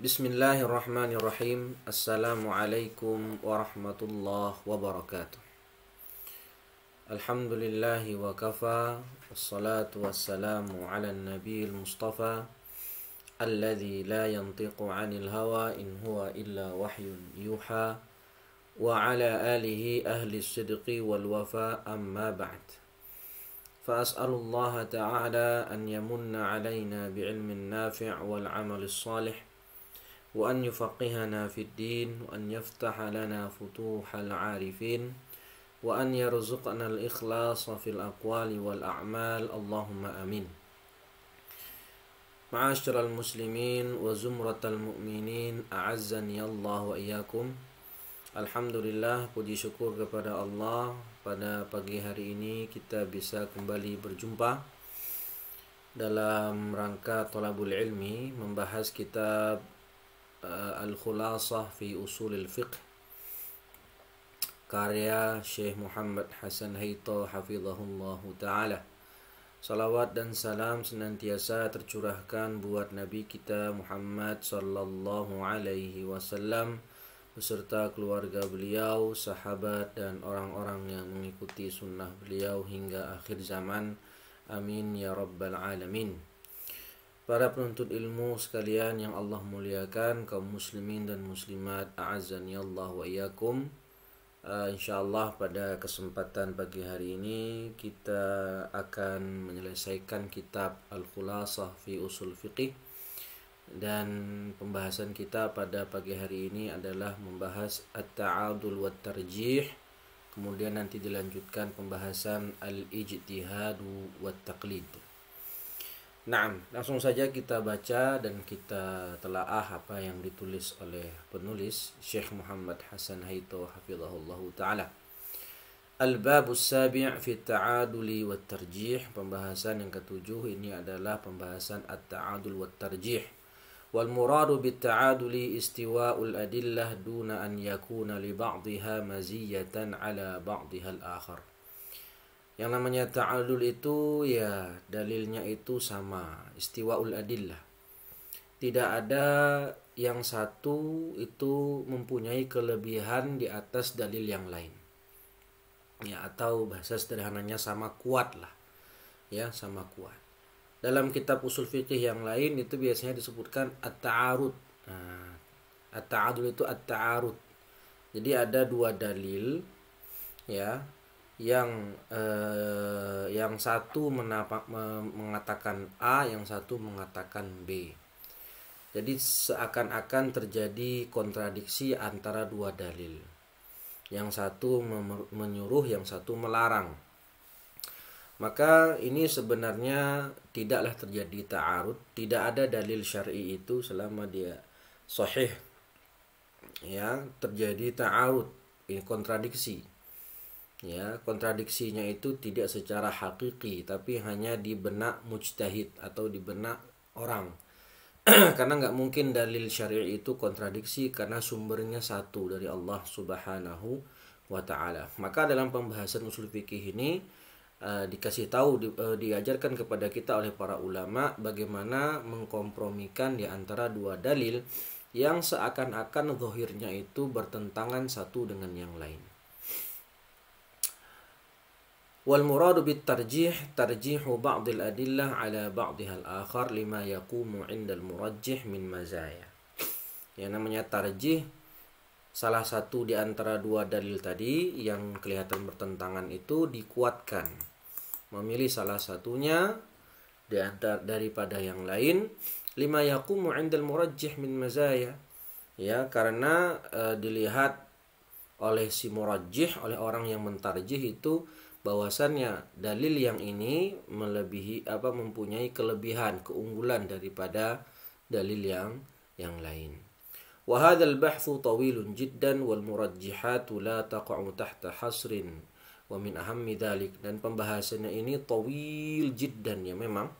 بسم الله الرحمن الرحيم السلام عليكم ورحمة الله وبركاته الحمد لله وكفى والصلاة والسلام على النبي المصطفى الذي لا ينطق عن الهوى إن هو إلا وحي يوحى وعلى آله أهل الصدق والوفاء أما بعد فأسأل الله تعالى أن يمن علينا بعلم نافع والعمل الصالح وأن يفقهنا في الدين وأن يفتح لنا فتوح العارفين وأن يرزقنا الإخلاص في الأقوال والأعمال اللهم آمين معاشر المسلمين وزمرة المؤمنين أعزني الله وإياكم Alhamdulillah puji syukur kepada Allah pada pagi hari ini kita bisa kembali berjumpa dalam rangka tolabul ilmi membahas kitab Eh, Al-Khulasah fi usul Usulil Fiqh karya Syekh Muhammad Hasan Haito hafizahullah taala. Salawat dan salam senantiasa tercurahkan buat Nabi kita Muhammad sallallahu alaihi wasallam beserta keluarga beliau, sahabat dan orang-orang yang mengikuti sunnah beliau hingga akhir zaman. Amin ya rabbal alamin. Para penuntut ilmu sekalian yang Allah muliakan, kaum muslimin dan muslimat, a'azani Allah wa iyyakum. Uh, insyaallah pada kesempatan pagi hari ini kita akan menyelesaikan kitab Al-Khulasah fi Usul Fiqih dan pembahasan kita pada pagi hari ini adalah membahas At-Ta'adul wa Tarjih kemudian nanti dilanjutkan pembahasan Al-Ijtihad wa Taqlid. Nah, langsung saja kita baca dan kita telaah apa yang ditulis oleh penulis Syekh Muhammad Hasan Haito hafizahullah taala. Al-bab sabi' fi ta'aduli wa tarjih. Pembahasan yang ketujuh ini adalah pembahasan at-ta'adul wa tarjih. Wal muradu bi ta'aduli istiwa'ul adillah duna an yakuna li ba'diha maziyatan ala al akhar. Yang namanya ta'adul itu ya dalilnya itu sama, istiwaul adillah. Tidak ada yang satu itu mempunyai kelebihan di atas dalil yang lain. Ya, atau bahasa sederhananya sama kuat lah. Ya, sama kuat. Dalam kitab usul fikih yang lain itu biasanya disebutkan at-ta'arud. Nah, at-ta'adul itu at-ta'arud. Jadi ada dua dalil ya yang eh, yang satu menapa, mengatakan A, yang satu mengatakan B. Jadi seakan-akan terjadi kontradiksi antara dua dalil. Yang satu menyuruh, yang satu melarang. Maka ini sebenarnya tidaklah terjadi ta'arud, tidak ada dalil syar'i itu selama dia sahih. Ya, terjadi ta'arud, ini kontradiksi ya kontradiksinya itu tidak secara hakiki tapi hanya di benak mujtahid atau di benak orang karena nggak mungkin dalil syariat itu kontradiksi karena sumbernya satu dari Allah Subhanahu wa taala. Maka dalam pembahasan usul fikih ini uh, dikasih tahu di, uh, diajarkan kepada kita oleh para ulama bagaimana mengkompromikan di antara dua dalil yang seakan-akan zahirnya itu bertentangan satu dengan yang lain wal muradu bit tarjih tarjihu ba'dil adillah ala ba'dihal akhar lima yaqumu indal murajjih min mazaya yang namanya tarjih salah satu di antara dua dalil tadi yang kelihatan bertentangan itu dikuatkan memilih salah satunya di antara daripada yang lain lima yakumu indal murajjih min mazaya ya karena e, dilihat oleh si murajjih oleh orang yang mentarjih itu bahwasannya dalil yang ini melebihi apa mempunyai kelebihan keunggulan daripada dalil yang yang lain. وهذا البحث طويل جدا والمرجحات لا تقع تحت حصر ومن أهم ذلك dan pembahasannya ini طويل جدا ya memang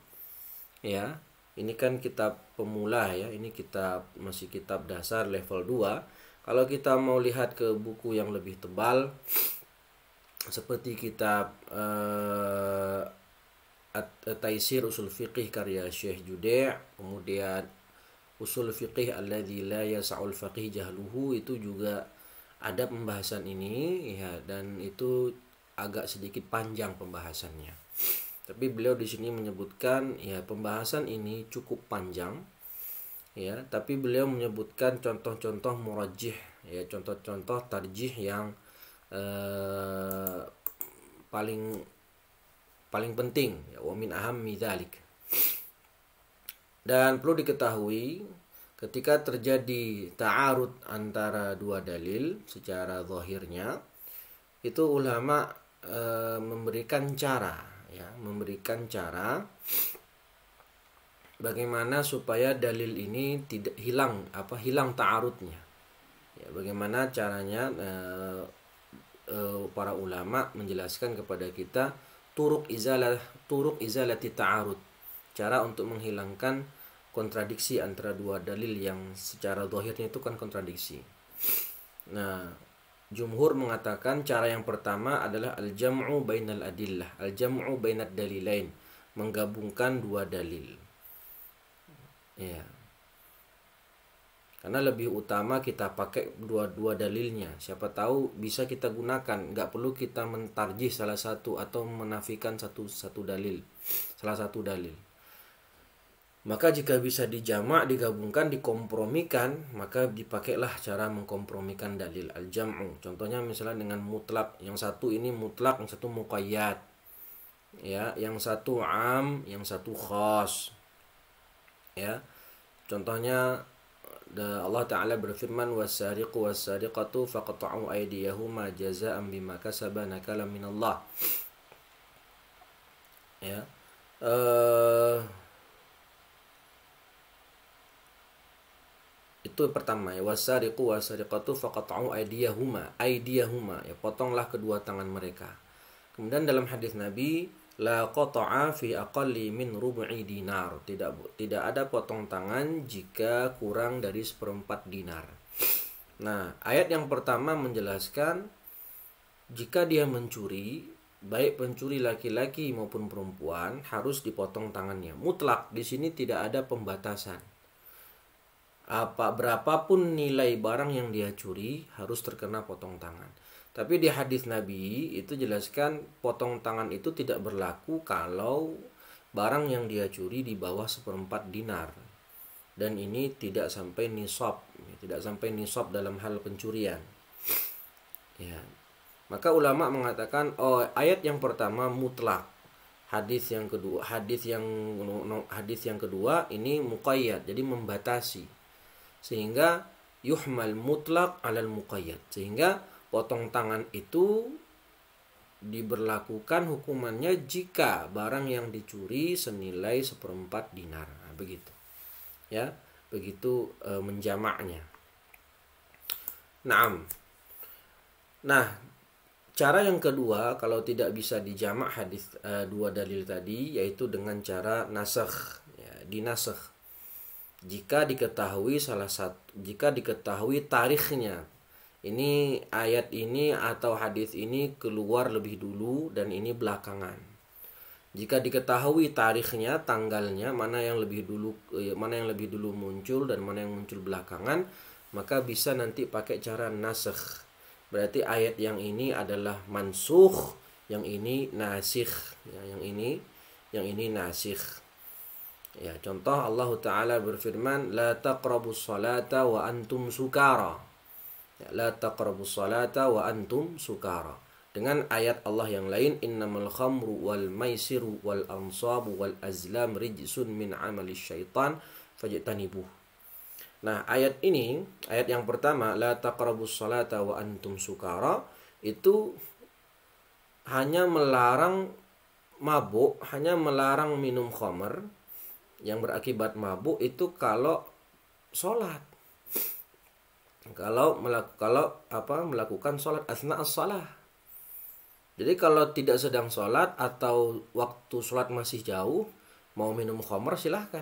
ya ini kan kitab pemula ya ini kitab masih kitab dasar level 2 kalau kita mau lihat ke buku yang lebih tebal seperti kitab uh, At-Taisir Usul Fiqih karya Syekh judeh kemudian Usul Fiqih Alladhi la Yasa'ul faqih jahluhu itu juga ada pembahasan ini ya dan itu agak sedikit panjang pembahasannya. Tapi beliau di sini menyebutkan ya pembahasan ini cukup panjang ya tapi beliau menyebutkan contoh-contoh murajih ya contoh-contoh tarjih yang Eh, paling paling penting ya aham mizalik midalik dan perlu diketahui ketika terjadi ta'arud antara dua dalil secara zahirnya itu ulama e, memberikan cara ya memberikan cara bagaimana supaya dalil ini tidak hilang apa hilang ta'arudnya ya bagaimana caranya e, Eh, para ulama menjelaskan kepada kita turuk izalah turuk izalati ta'arud cara untuk menghilangkan kontradiksi antara dua dalil yang secara dohirnya itu kan kontradiksi. Nah, jumhur mengatakan cara yang pertama adalah al-jam'u bainal adillah, al-jam'u bainad dalilain, menggabungkan dua dalil. Ya. Yeah karena lebih utama kita pakai dua-dua dalilnya siapa tahu bisa kita gunakan nggak perlu kita mentarjih salah satu atau menafikan satu satu dalil salah satu dalil maka jika bisa dijamak digabungkan dikompromikan maka dipakailah cara mengkompromikan dalil al jamu contohnya misalnya dengan mutlak yang satu ini mutlak yang satu muqayyad ya yang satu am yang satu khos ya contohnya Allah Ta'ala berfirman wasariqu wasariqatu faqta'u aydiyahuma jaza'an bima kasaba nakalam minallah ya uh, itu pertama ya wasariqu wasariqatu faqta'u aydiyahuma aydiyahuma ya potonglah kedua tangan mereka kemudian dalam hadis Nabi la qata'a fi aqalli min rubu'i dinar. Tidak tidak ada potong tangan jika kurang dari seperempat dinar. Nah, ayat yang pertama menjelaskan jika dia mencuri, baik pencuri laki-laki maupun perempuan harus dipotong tangannya. Mutlak di sini tidak ada pembatasan apa berapapun nilai barang yang dia curi harus terkena potong tangan. Tapi di hadis Nabi itu jelaskan potong tangan itu tidak berlaku kalau barang yang dia curi di bawah seperempat dinar. Dan ini tidak sampai nisab, ya, tidak sampai nisab dalam hal pencurian. Ya. Maka ulama mengatakan oh ayat yang pertama mutlak. Hadis yang kedua, hadis yang hadis yang kedua ini muqayyad, jadi membatasi. Sehingga yuhmal mutlak alal muqayyad. Sehingga potong tangan itu diberlakukan hukumannya jika barang yang dicuri senilai seperempat dinar nah, begitu ya begitu e, menjamaknya nah nah cara yang kedua kalau tidak bisa dijamak hadis e, dua dalil tadi yaitu dengan cara nasah, ya, dinasakh jika diketahui salah satu jika diketahui tarikhnya ini ayat ini atau hadis ini keluar lebih dulu dan ini belakangan. Jika diketahui tarikhnya, tanggalnya, mana yang lebih dulu eh, mana yang lebih dulu muncul dan mana yang muncul belakangan, maka bisa nanti pakai cara nasikh. Berarti ayat yang ini adalah mansuh, yang ini nasikh, ya, yang ini yang ini nasikh. Ya, contoh Allah Ta'ala berfirman, La taqrabus salata wa antum sukara Ya, la taqrabu salata wa antum sukara. Dengan ayat Allah yang lain innamal khamru wal maisiru wal ansabu wal azlam rijsun min amali syaitan fajtanibuh. Nah, ayat ini, ayat yang pertama la taqrabu salata wa antum sukara itu hanya melarang mabuk, hanya melarang minum khamr yang berakibat mabuk itu kalau sholat kalau melaku, kalau apa melakukan sholat asna as sholat jadi kalau tidak sedang sholat atau waktu sholat masih jauh mau minum khamr silahkan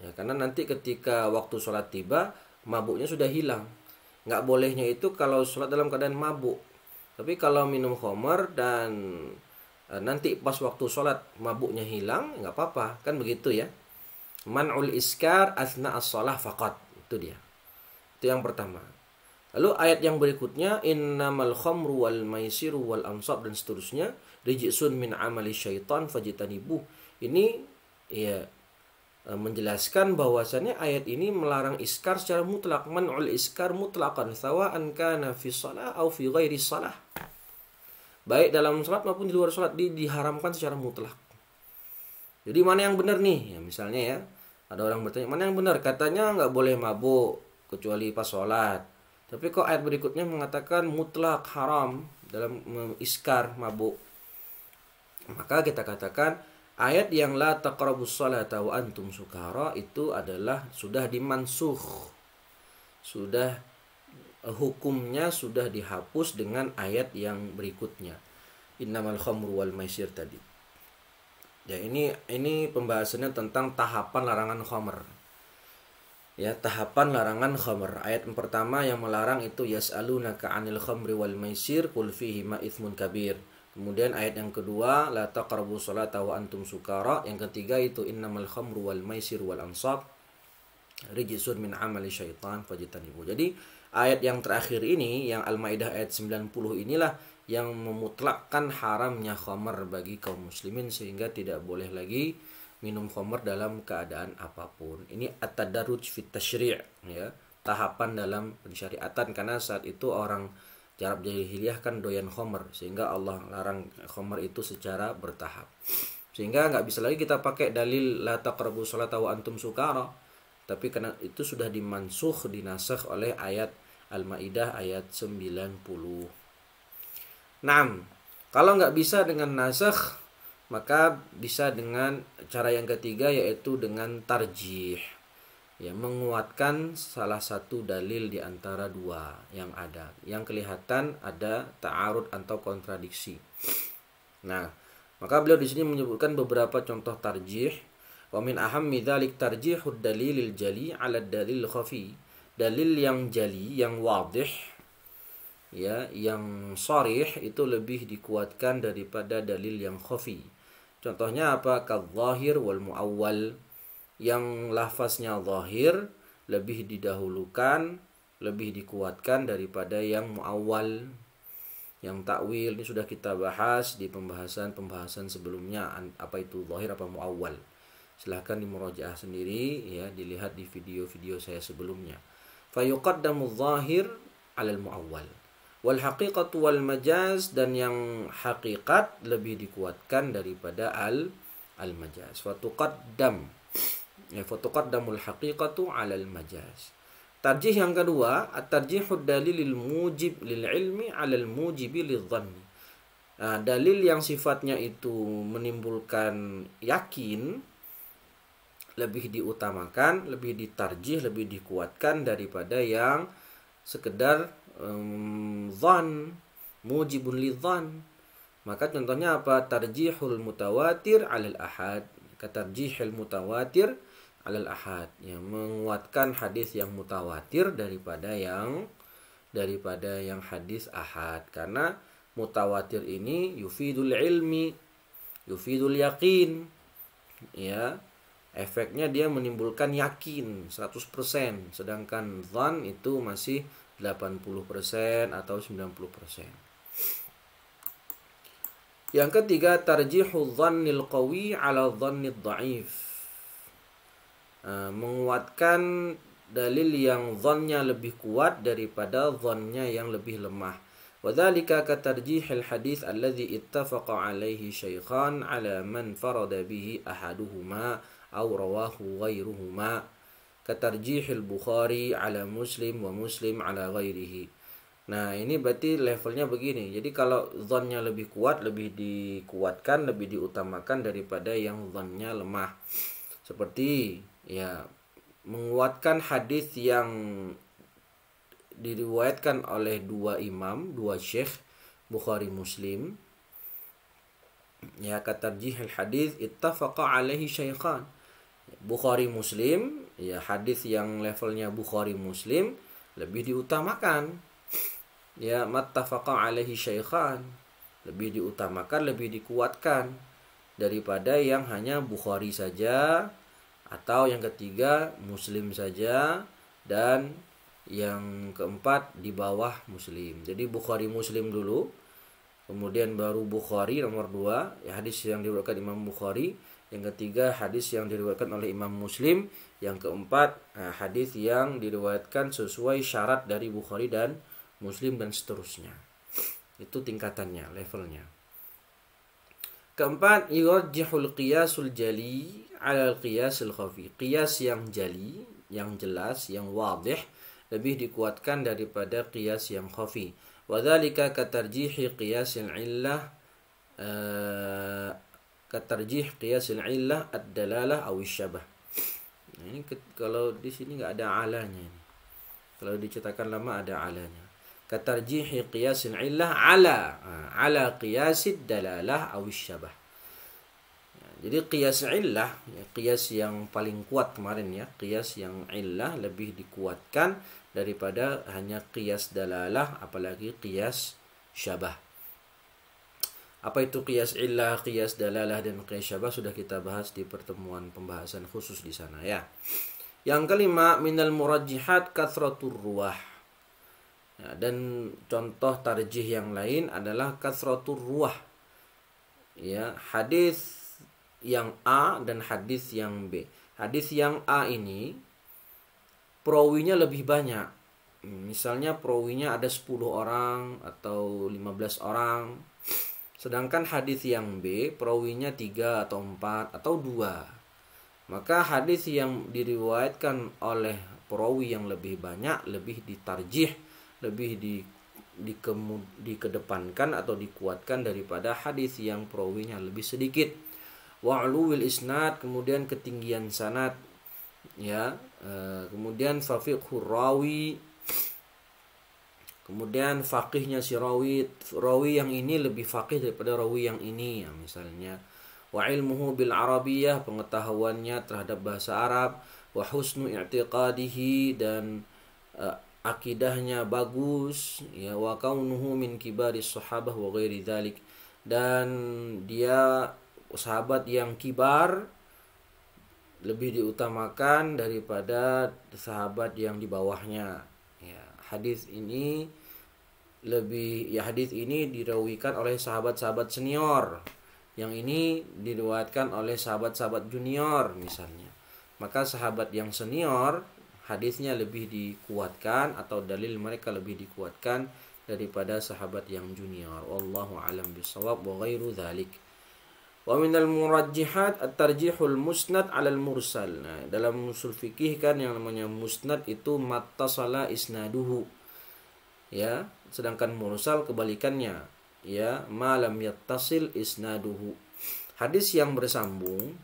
ya karena nanti ketika waktu sholat tiba mabuknya sudah hilang nggak bolehnya itu kalau sholat dalam keadaan mabuk tapi kalau minum khamr dan e, nanti pas waktu sholat mabuknya hilang nggak apa-apa kan begitu ya manul iskar asna as sholat fakat itu dia itu yang pertama. Lalu ayat yang berikutnya innamal khamru wal maisiru wal ansab dan seterusnya rijsun min amali syaitan fajitanibu. Ini ya e, menjelaskan bahwasannya ayat ini melarang iskar secara mutlak man'ul iskar mutlaqan sawa'an kana fi shalah au fi ghairi shalah. Baik dalam salat maupun di luar salat di, diharamkan secara mutlak. Jadi mana yang benar nih? Ya misalnya ya, ada orang bertanya, mana yang benar? Katanya nggak boleh mabuk, kecuali pas sholat. Tapi kok ayat berikutnya mengatakan mutlak haram dalam iskar mabuk. Maka kita katakan ayat yang la taqrabus sholata wa antum sukara itu adalah sudah dimansuh. Sudah eh, hukumnya sudah dihapus dengan ayat yang berikutnya. Innamal khamru wal maisir tadi. Ya ini ini pembahasannya tentang tahapan larangan khamr ya tahapan larangan khamr ayat yang pertama yang melarang itu ka 'anil khamri wal maisir qul fihi ma ithmun kabir kemudian ayat yang kedua la taqrabu salata wa antum sukara yang ketiga itu innamal khamru wal maisir wal ansab rijsun min amali syaitan fajtanibu jadi ayat yang terakhir ini yang Al-Maidah ayat 90 inilah yang memutlakkan haramnya khamr bagi kaum muslimin sehingga tidak boleh lagi minum khamr dalam keadaan apapun. Ini at-tadarruj fit tasyri' ya, tahapan dalam pensyariatan karena saat itu orang Arab jahiliyah kan doyan khamr sehingga Allah larang khamr itu secara bertahap. Sehingga nggak bisa lagi kita pakai dalil la taqrabu salata wa antum sukara. Tapi karena itu sudah dimansuh dinasakh oleh ayat Al-Maidah ayat 90. 6. Kalau nggak bisa dengan nasakh maka bisa dengan cara yang ketiga yaitu dengan tarjih ya menguatkan salah satu dalil di antara dua yang ada yang kelihatan ada ta'arud atau kontradiksi nah maka beliau di sini menyebutkan beberapa contoh tarjih wa min ahammi dzalik tarjihud dalilil jali ala dalil khafi dalil yang jali yang wadih ya yang sharih itu lebih dikuatkan daripada dalil yang khafi Contohnya apa? Kadzahir wal muawwal yang lafaznya zahir lebih didahulukan, lebih dikuatkan daripada yang muawwal. Yang takwil ini sudah kita bahas di pembahasan-pembahasan sebelumnya apa itu zahir apa muawwal. Silahkan di murojaah sendiri ya, dilihat di video-video saya sebelumnya. Fayuqaddamu zahir alal muawwal wal haqiqatu wal majaz dan yang hakikat lebih dikuatkan daripada al al majaz tuqaddam ya tuqaddamul haqiqatu al majaz tarjih yang kedua at tarjihud dalilil mujib lil ilmi al mujibi lil Nah, dalil yang sifatnya itu menimbulkan yakin lebih diutamakan, lebih ditarjih, lebih dikuatkan daripada yang sekedar um, zan mujibun li zan maka contohnya apa tarjihul mutawatir alal ahad kata tarjihul mutawatir alal ahad ya menguatkan hadis yang mutawatir daripada yang daripada yang hadis ahad karena mutawatir ini yufidul ilmi yufidul yakin ya efeknya dia menimbulkan yakin 100% sedangkan zan itu masih 80% atau 90%. Yang ketiga tarjihu dhannil qawi ala dhannil dhaif. Ah, menguatkan dalil yang dhannya lebih kuat daripada dhannya yang lebih lemah. Wadhalika katarjihil hadis alladhi ittafaqa alaihi syaikhan ala man farada bihi ahaduhuma aw rawahu ghairuhuma katarjihil Bukhari ala Muslim wa Muslim ala ghairihi. Nah, ini berarti levelnya begini. Jadi kalau zonnya lebih kuat, lebih dikuatkan, lebih diutamakan daripada yang zonnya lemah. Seperti ya menguatkan hadis yang diriwayatkan oleh dua imam, dua syekh Bukhari Muslim. Ya, jihil hadis ittafaqa alaihi syaikhan. Bukhari Muslim ya hadis yang levelnya Bukhari Muslim lebih diutamakan ya mattafaqa alaihi syaikhan lebih diutamakan lebih dikuatkan daripada yang hanya Bukhari saja atau yang ketiga Muslim saja dan yang keempat di bawah Muslim. Jadi Bukhari Muslim dulu kemudian baru Bukhari nomor dua ya hadis yang diriwayatkan Imam Bukhari yang ketiga hadis yang diriwayatkan oleh Imam Muslim. Yang keempat eh, hadis yang diriwayatkan sesuai syarat dari Bukhari dan Muslim dan seterusnya. Itu tingkatannya, levelnya. Keempat, yurjihul qiyasul jali ala qiyasul khafi. Qiyas yang jali, yang jelas, yang wadih, lebih dikuatkan daripada qiyas yang khafi. wadzalika katarjihi qiyasil illah eh, Keterjih qiyasil illah ad-dalalah aw syabah nah, ini ke, kalau di sini enggak ada alanya ini. kalau dicetakan lama ada alanya Keterjih qiyasil illah ala ah, ala qiyasid dalalah aw syabah ya, jadi qiyas illah, ya, kias yang paling kuat kemarin ya, kias yang illah lebih dikuatkan daripada hanya kias dalalah, apalagi kias syabah. Apa itu kias ilah kias dalalah dan kias syabah sudah kita bahas di pertemuan pembahasan khusus di sana ya. Yang kelima minal murajihat kathratur ruah. Ya, dan contoh tarjih yang lain adalah kathratur ruah. Ya, hadis yang A dan hadis yang B. Hadis yang A ini prowinya lebih banyak. Hmm, misalnya prowinya ada 10 orang atau 15 orang Sedangkan hadis yang B perawinya tiga atau empat atau dua Maka hadis yang diriwayatkan oleh perawi yang lebih banyak lebih ditarjih, lebih di dikemud, dikedepankan atau dikuatkan daripada hadis yang perawinya lebih sedikit. Wa'luwil isnad kemudian ketinggian sanad ya eh, kemudian fafiqhur rawi Kemudian fakihnya si rawi, rawi yang ini lebih fakih daripada rawi yang ini, ya, misalnya. Wa ilmuhu bil Arabiyah, pengetahuannya terhadap bahasa Arab. Wa husnu i'tiqadihi dan uh, akidahnya bagus. Ya, wa kaunuhu min kibaris sahabah wa ghairi dhalik. Dan dia sahabat yang kibar lebih diutamakan daripada sahabat yang di bawahnya. Ya, hadis ini lebih ya hadis ini dirawikan oleh sahabat-sahabat senior yang ini diriwayatkan oleh sahabat-sahabat junior misalnya maka sahabat yang senior hadisnya lebih dikuatkan atau dalil mereka lebih dikuatkan daripada sahabat yang junior wallahu alam bisawab wa ghairu dzalik wa minal murajjihat at-tarjihul musnad 'alal mursal nah, dalam usul fikih kan yang namanya musnad itu mattasala isnaduhu ya sedangkan mursal kebalikannya ya malam yattasil isnaduhu hadis yang bersambung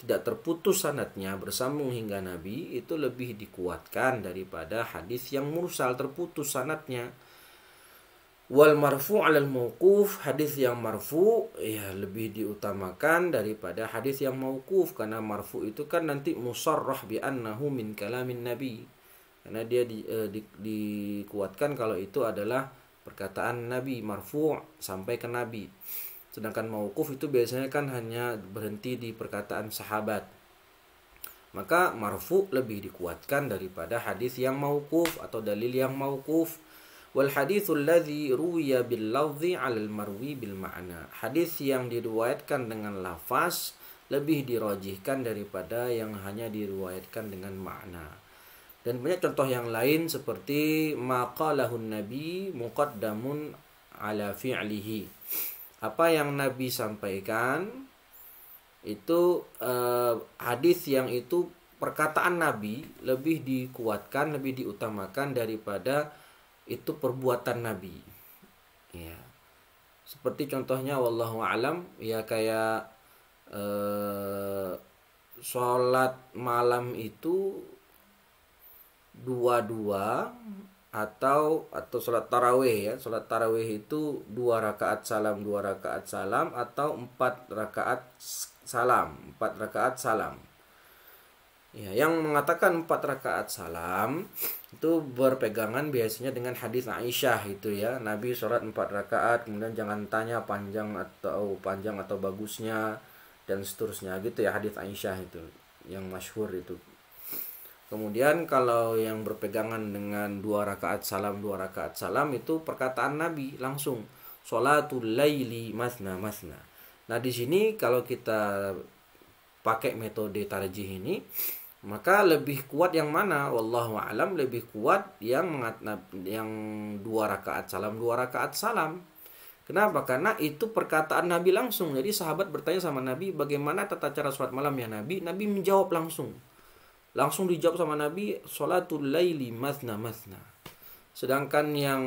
tidak terputus sanatnya bersambung hingga nabi itu lebih dikuatkan daripada hadis yang mursal terputus sanatnya wal marfu alal mauquf hadis yang marfu ya lebih diutamakan daripada hadis yang mauquf karena marfu itu kan nanti musarrah bi annahu min kalamin nabi karena dia di, uh, di, dikuatkan kalau itu adalah perkataan Nabi marfu sampai ke Nabi sedangkan mauquf itu biasanya kan hanya berhenti di perkataan sahabat maka marfu lebih dikuatkan daripada hadis yang mauquf atau dalil yang mauquf wal hadisul ladzi ruwiya bil lafzi al marwi bil ma'na hadis yang diriwayatkan dengan lafaz lebih dirojihkan daripada yang hanya diriwayatkan dengan makna dan banyak contoh yang lain seperti maqalahun nabi muqaddamun ala fi'lihi. Apa yang Nabi sampaikan itu eh, hadis yang itu perkataan Nabi lebih dikuatkan, lebih diutamakan daripada itu perbuatan Nabi. Ya. Seperti contohnya wallahu alam ya kayak eh, sholat malam itu dua-dua atau atau sholat taraweh ya sholat taraweh itu dua rakaat salam dua rakaat salam atau empat rakaat salam empat rakaat salam ya yang mengatakan empat rakaat salam itu berpegangan biasanya dengan hadis Aisyah itu ya Nabi sholat empat rakaat kemudian jangan tanya panjang atau panjang atau bagusnya dan seterusnya gitu ya hadis Aisyah itu yang masyhur itu Kemudian kalau yang berpegangan dengan dua rakaat salam, dua rakaat salam itu perkataan Nabi langsung. Salatul laili masna masna. Nah di sini kalau kita pakai metode tarjih ini, maka lebih kuat yang mana? Wallahu alam lebih kuat yang yang dua rakaat salam, dua rakaat salam. Kenapa? Karena itu perkataan Nabi langsung. Jadi sahabat bertanya sama Nabi, bagaimana tata cara sholat malam ya Nabi? Nabi menjawab langsung langsung dijawab sama Nabi salatul laili masna masna sedangkan yang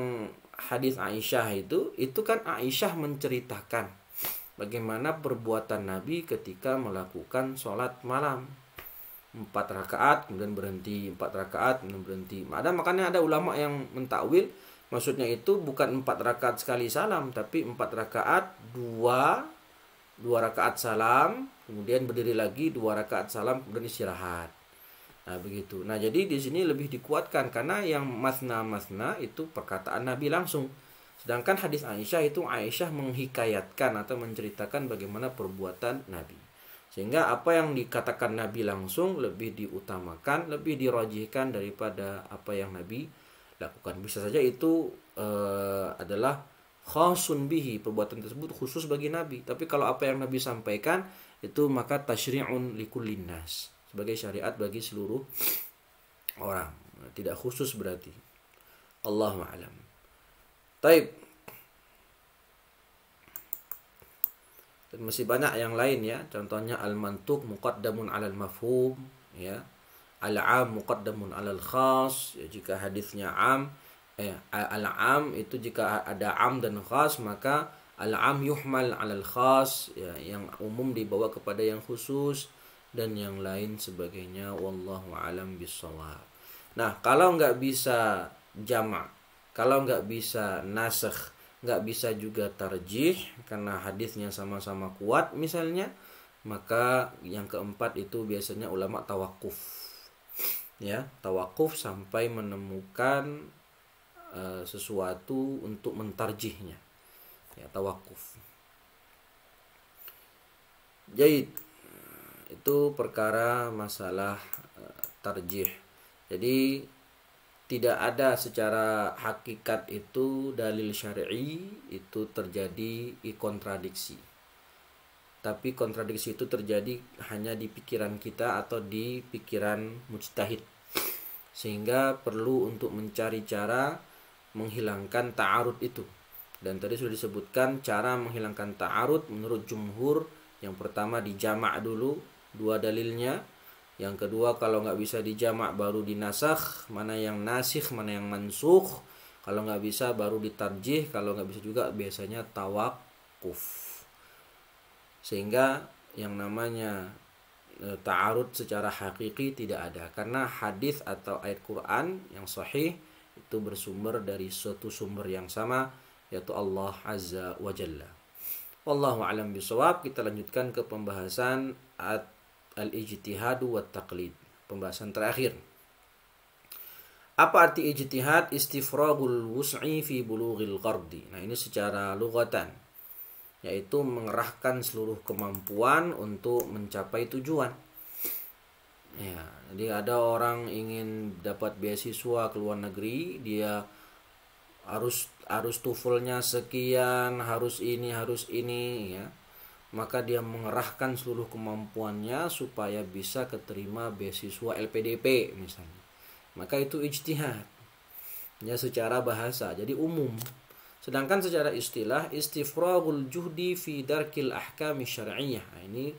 hadis Aisyah itu itu kan Aisyah menceritakan bagaimana perbuatan Nabi ketika melakukan sholat malam empat rakaat kemudian berhenti empat rakaat kemudian berhenti ada makanya ada ulama yang mentakwil maksudnya itu bukan empat rakaat sekali salam tapi empat rakaat dua dua rakaat salam kemudian berdiri lagi dua rakaat salam kemudian istirahat Nah, begitu. Nah, jadi di sini lebih dikuatkan karena yang masna-masna itu perkataan Nabi langsung. Sedangkan hadis Aisyah itu Aisyah menghikayatkan atau menceritakan bagaimana perbuatan Nabi. Sehingga apa yang dikatakan Nabi langsung lebih diutamakan, lebih dirajihkan daripada apa yang Nabi lakukan. Bisa saja itu e, adalah khasun bihi, perbuatan tersebut khusus bagi Nabi. Tapi kalau apa yang Nabi sampaikan itu maka tasyri'un nas sebagai syariat bagi seluruh orang tidak khusus berarti Allah alam taib dan masih banyak yang lain ya contohnya al mantuk muqaddamun alal mafhum ya al am muqaddamun alal khas ya, jika hadisnya am eh, al am itu jika ada am dan khas maka al am yuhmal alal khas ya, yang umum dibawa kepada yang khusus dan yang lain sebagainya wallahu alam bisawab. Nah, kalau nggak bisa jamak, kalau nggak bisa nasakh, nggak bisa juga tarjih karena hadisnya sama-sama kuat misalnya, maka yang keempat itu biasanya ulama tawakuf. Ya, tawakuf sampai menemukan uh, sesuatu untuk mentarjihnya. Ya, tawakuf. jadi itu perkara masalah eh, tarjih. Jadi tidak ada secara hakikat itu dalil syar'i itu terjadi kontradiksi. Tapi kontradiksi itu terjadi hanya di pikiran kita atau di pikiran mujtahid. Sehingga perlu untuk mencari cara menghilangkan ta'arud itu. Dan tadi sudah disebutkan cara menghilangkan ta'arud menurut jumhur yang pertama dijamak dulu dua dalilnya yang kedua kalau nggak bisa dijamak baru dinasakh mana yang nasikh mana yang mansukh kalau nggak bisa baru ditarjih kalau nggak bisa juga biasanya tawakuf sehingga yang namanya e, ta'arud secara hakiki tidak ada karena hadis atau ayat Quran yang sahih itu bersumber dari suatu sumber yang sama yaitu Allah Azza wa Jalla. Wallahu alam bisawab kita lanjutkan ke pembahasan at al-ijtihadu wa taqlid. Pembahasan terakhir. Apa arti ijtihad? Istifragul wus'i fi bulughil qardi. Nah, ini secara lugatan yaitu mengerahkan seluruh kemampuan untuk mencapai tujuan. Ya, jadi ada orang ingin dapat beasiswa ke luar negeri, dia harus harus tufulnya sekian, harus ini, harus ini ya maka dia mengerahkan seluruh kemampuannya supaya bisa keterima beasiswa LPDP misalnya. Maka itu ijtihad. Ya secara bahasa, jadi umum. Sedangkan secara istilah istifragul juhdi fi darkil ahkam syar'iyyah. Nah, ini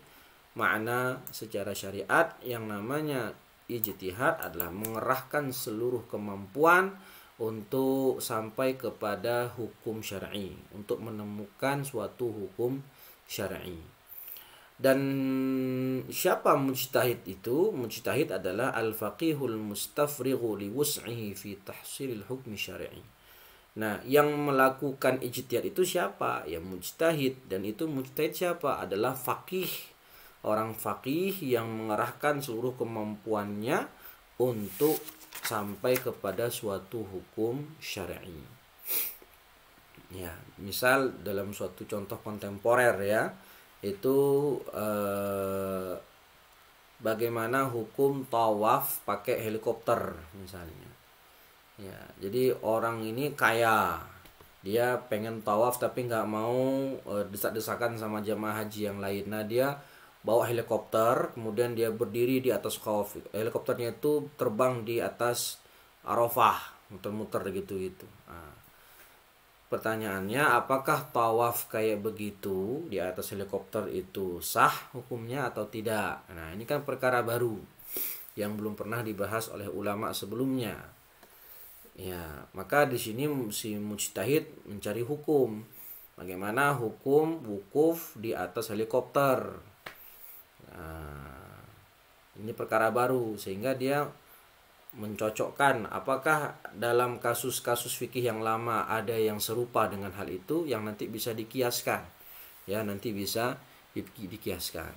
makna secara syariat yang namanya ijtihad adalah mengerahkan seluruh kemampuan untuk sampai kepada hukum syar'i, untuk menemukan suatu hukum syar'i. Dan siapa mujtahid itu? Mujtahid adalah al-faqihul mustafrighu li wus'ihi fi tahsilil hukmi syar'i. Nah, yang melakukan ijtihad itu siapa? Ya mujtahid dan itu mujtahid siapa? Adalah faqih. Orang faqih yang mengerahkan seluruh kemampuannya untuk sampai kepada suatu hukum syar'i ya misal dalam suatu contoh kontemporer ya itu eh, bagaimana hukum tawaf pakai helikopter misalnya ya jadi orang ini kaya dia pengen tawaf tapi nggak mau eh, desak-desakan sama jemaah haji yang lain nah dia bawa helikopter kemudian dia berdiri di atas kawaf helikopternya itu terbang di atas arafah muter-muter gitu gitu nah, Pertanyaannya, apakah tawaf kayak begitu di atas helikopter itu sah hukumnya atau tidak? Nah, ini kan perkara baru yang belum pernah dibahas oleh ulama sebelumnya. Ya, maka di sini si mujtahid mencari hukum. Bagaimana hukum wukuf di atas helikopter? Nah, ini perkara baru sehingga dia mencocokkan apakah dalam kasus-kasus fikih yang lama ada yang serupa dengan hal itu yang nanti bisa dikiaskan ya nanti bisa di, dikiaskan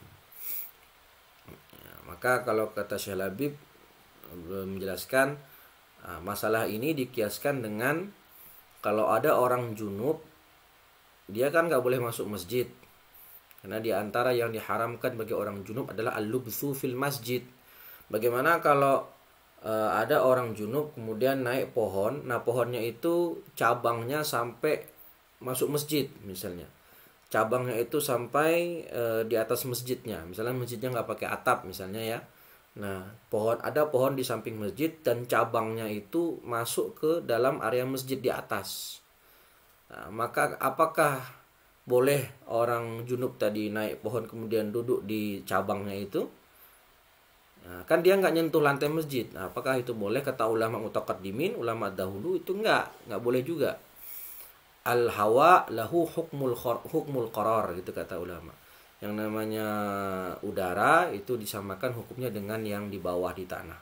ya, maka kalau kata Syekh Labib eh, menjelaskan eh, masalah ini dikiaskan dengan kalau ada orang junub dia kan nggak boleh masuk masjid karena di antara yang diharamkan bagi orang junub adalah al-lubthu fil masjid bagaimana kalau uh, ada orang junub kemudian naik pohon nah pohonnya itu cabangnya sampai masuk masjid misalnya cabangnya itu sampai uh, di atas masjidnya misalnya masjidnya nggak pakai atap misalnya ya nah pohon ada pohon di samping masjid dan cabangnya itu masuk ke dalam area masjid di atas nah, maka apakah boleh orang junub tadi naik pohon kemudian duduk di cabangnya itu Nah, kan dia nggak nyentuh lantai masjid. Nah, apakah itu boleh kata ulama dimin, ulama dahulu itu nggak, nggak boleh juga. Al hawa lahu hukmul khor, hukmul koror gitu kata ulama. Yang namanya udara itu disamakan hukumnya dengan yang di bawah di tanah.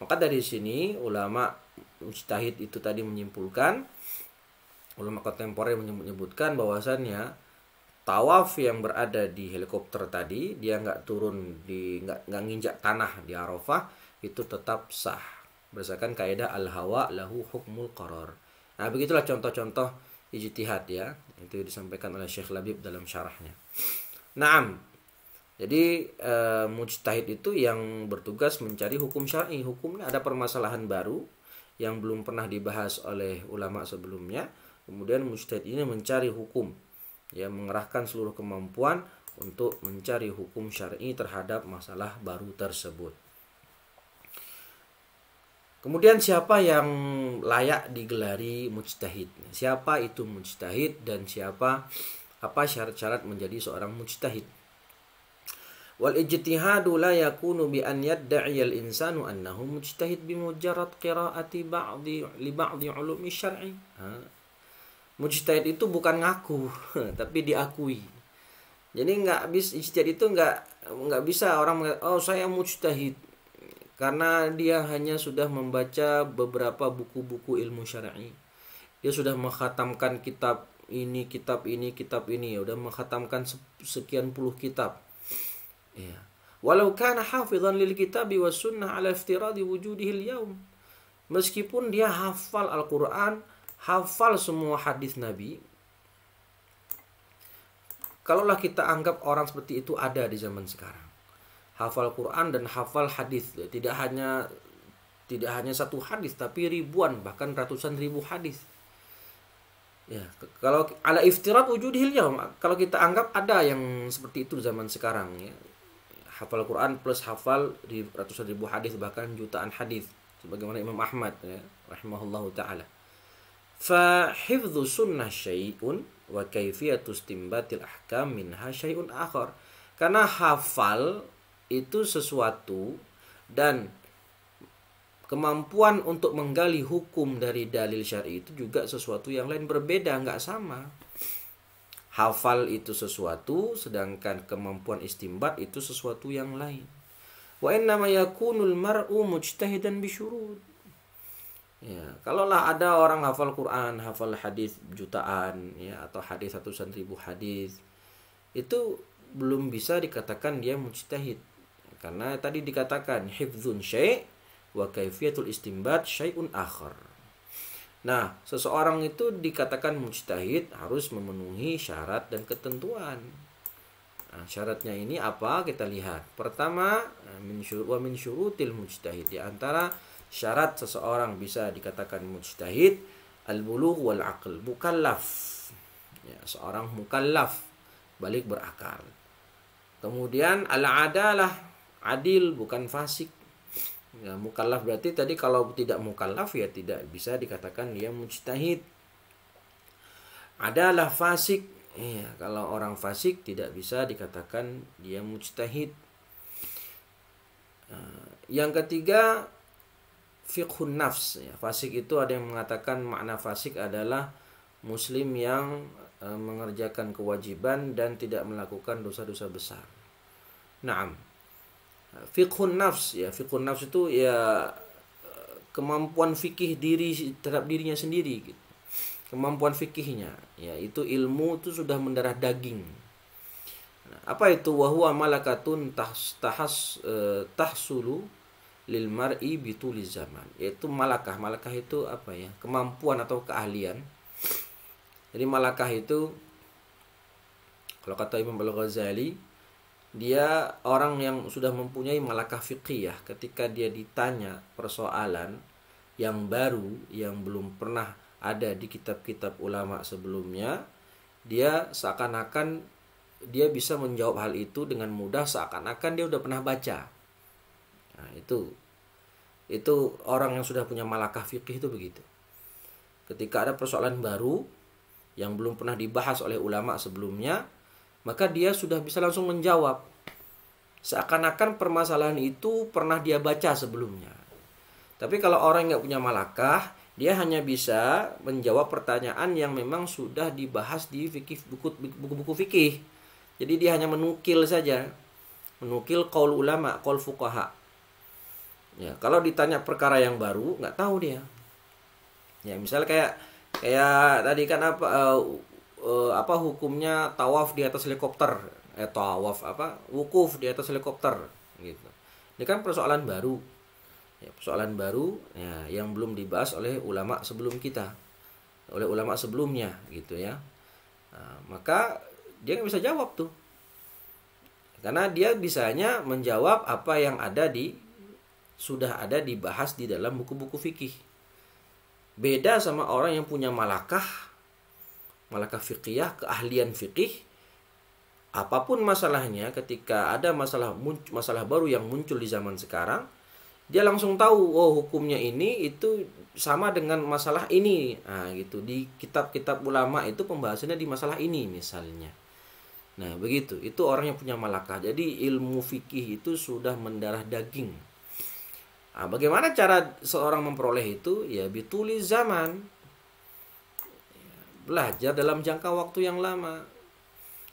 Maka dari sini ulama mujtahid itu tadi menyimpulkan ulama kontemporer menyebutkan bahwasannya tawaf yang berada di helikopter tadi dia nggak turun di nggak nggak nginjak tanah di Arafah itu tetap sah berdasarkan kaidah al hawa lahu hukmul qaror nah begitulah contoh-contoh ijtihad ya itu disampaikan oleh Syekh Labib dalam syarahnya naam jadi e, mujtahid itu yang bertugas mencari hukum syar'i hukumnya ada permasalahan baru yang belum pernah dibahas oleh ulama sebelumnya kemudian mujtahid ini mencari hukum ya mengerahkan seluruh kemampuan untuk mencari hukum syar'i terhadap masalah baru tersebut. Kemudian siapa yang layak digelari mujtahid? Siapa itu mujtahid dan siapa apa syarat-syarat menjadi seorang mujtahid? Wal ijtihadu la yakunu bi an yad'i al insanu annahu mujtahid bi mujarrad qira'ati ba'dhi li ba'dhi ulumi syar'i mujtahid itu bukan ngaku tapi diakui jadi nggak bisa ijtihad itu nggak nggak bisa orang oh saya mujtahid karena dia hanya sudah membaca beberapa buku-buku ilmu syar'i dia sudah menghatamkan kitab ini kitab ini kitab ini ya sudah menghatamkan sekian puluh kitab ya walau kana hafizan lil kitabi was sunnah ala iftiradi wujudihi al yaum meskipun dia hafal Al-Qur'an hafal semua hadis Nabi, kalaulah kita anggap orang seperti itu ada di zaman sekarang hafal Quran dan hafal hadis tidak hanya tidak hanya satu hadis tapi ribuan bahkan ratusan ribu hadis ya kalau ala iftirat wujud hilnya. kalau kita anggap ada yang seperti itu zaman sekarang ya hafal Quran plus hafal ratusan ribu hadis bahkan jutaan hadis sebagaimana Imam Ahmad ya rahimahullahu taala Fahifdhu sunnah syai'un wa kaifiyatu istimbatil ahkam minha syai'un akhar. Karena hafal itu sesuatu dan kemampuan untuk menggali hukum dari dalil syari itu juga sesuatu yang lain berbeda nggak sama hafal itu sesuatu sedangkan kemampuan istimbat itu sesuatu yang lain wa innama yakunul mar'u mujtahidan bishurud Ya, kalaulah ada orang hafal Quran, hafal hadis jutaan ya atau hadis ratusan ribu hadis itu belum bisa dikatakan dia mujtahid. Karena tadi dikatakan hifdzun syai' wa kaifiyatul istimbat syai'un akhar. Nah, seseorang itu dikatakan mujtahid harus memenuhi syarat dan ketentuan. Nah, syaratnya ini apa? Kita lihat. Pertama, min wa min syurutil mujtahid di antara syarat seseorang bisa dikatakan mujtahid al-bulugh wal aql mukallaf ya, seorang mukallaf balik berakal kemudian al-adalah adil bukan fasik ya, mukallaf berarti tadi kalau tidak mukallaf ya tidak bisa dikatakan dia mujtahid adalah fasik ya, kalau orang fasik tidak bisa dikatakan dia mujtahid ya, yang ketiga fikhun nafs ya. fasik itu ada yang mengatakan makna fasik adalah muslim yang e, mengerjakan kewajiban dan tidak melakukan dosa-dosa besar naam Fikhun nafs ya fikhun nafs itu ya kemampuan fikih diri terhadap dirinya sendiri gitu. kemampuan fikihnya ya itu ilmu itu sudah mendarah daging nah, apa itu wahwa malakatun tahas, tahas eh, tahsulu lil mar'i bituli zaman yaitu malakah malakah itu apa ya kemampuan atau keahlian jadi malakah itu kalau kata Imam Al-Ghazali dia orang yang sudah mempunyai malakah ya ketika dia ditanya persoalan yang baru yang belum pernah ada di kitab-kitab ulama sebelumnya dia seakan-akan dia bisa menjawab hal itu dengan mudah seakan-akan dia udah pernah baca Nah, itu itu orang yang sudah punya malakah fikih itu begitu. Ketika ada persoalan baru yang belum pernah dibahas oleh ulama sebelumnya, maka dia sudah bisa langsung menjawab. Seakan-akan permasalahan itu pernah dia baca sebelumnya. Tapi kalau orang nggak punya malakah, dia hanya bisa menjawab pertanyaan yang memang sudah dibahas di fikih buku-buku fikih. Jadi dia hanya menukil saja, menukil kaul ulama, kaul fukaha. Ya, kalau ditanya perkara yang baru nggak tahu dia. Ya, misal kayak kayak tadi kan apa uh, uh, apa hukumnya tawaf di atas helikopter, eh tawaf apa wukuf di atas helikopter gitu. Ini kan persoalan baru. Ya, persoalan baru ya, yang belum dibahas oleh ulama sebelum kita, oleh ulama sebelumnya gitu ya. Nah, maka dia nggak bisa jawab tuh. Karena dia bisanya menjawab apa yang ada di sudah ada dibahas di dalam buku-buku fikih. Beda sama orang yang punya malakah, malakah fikih, keahlian fikih. Apapun masalahnya, ketika ada masalah masalah baru yang muncul di zaman sekarang, dia langsung tahu, oh hukumnya ini itu sama dengan masalah ini. Nah, gitu. Di kitab-kitab ulama itu pembahasannya di masalah ini misalnya. Nah, begitu. Itu orang yang punya malakah. Jadi ilmu fikih itu sudah mendarah daging Nah, bagaimana cara seorang memperoleh itu? Ya ditulis zaman. Ya, belajar dalam jangka waktu yang lama.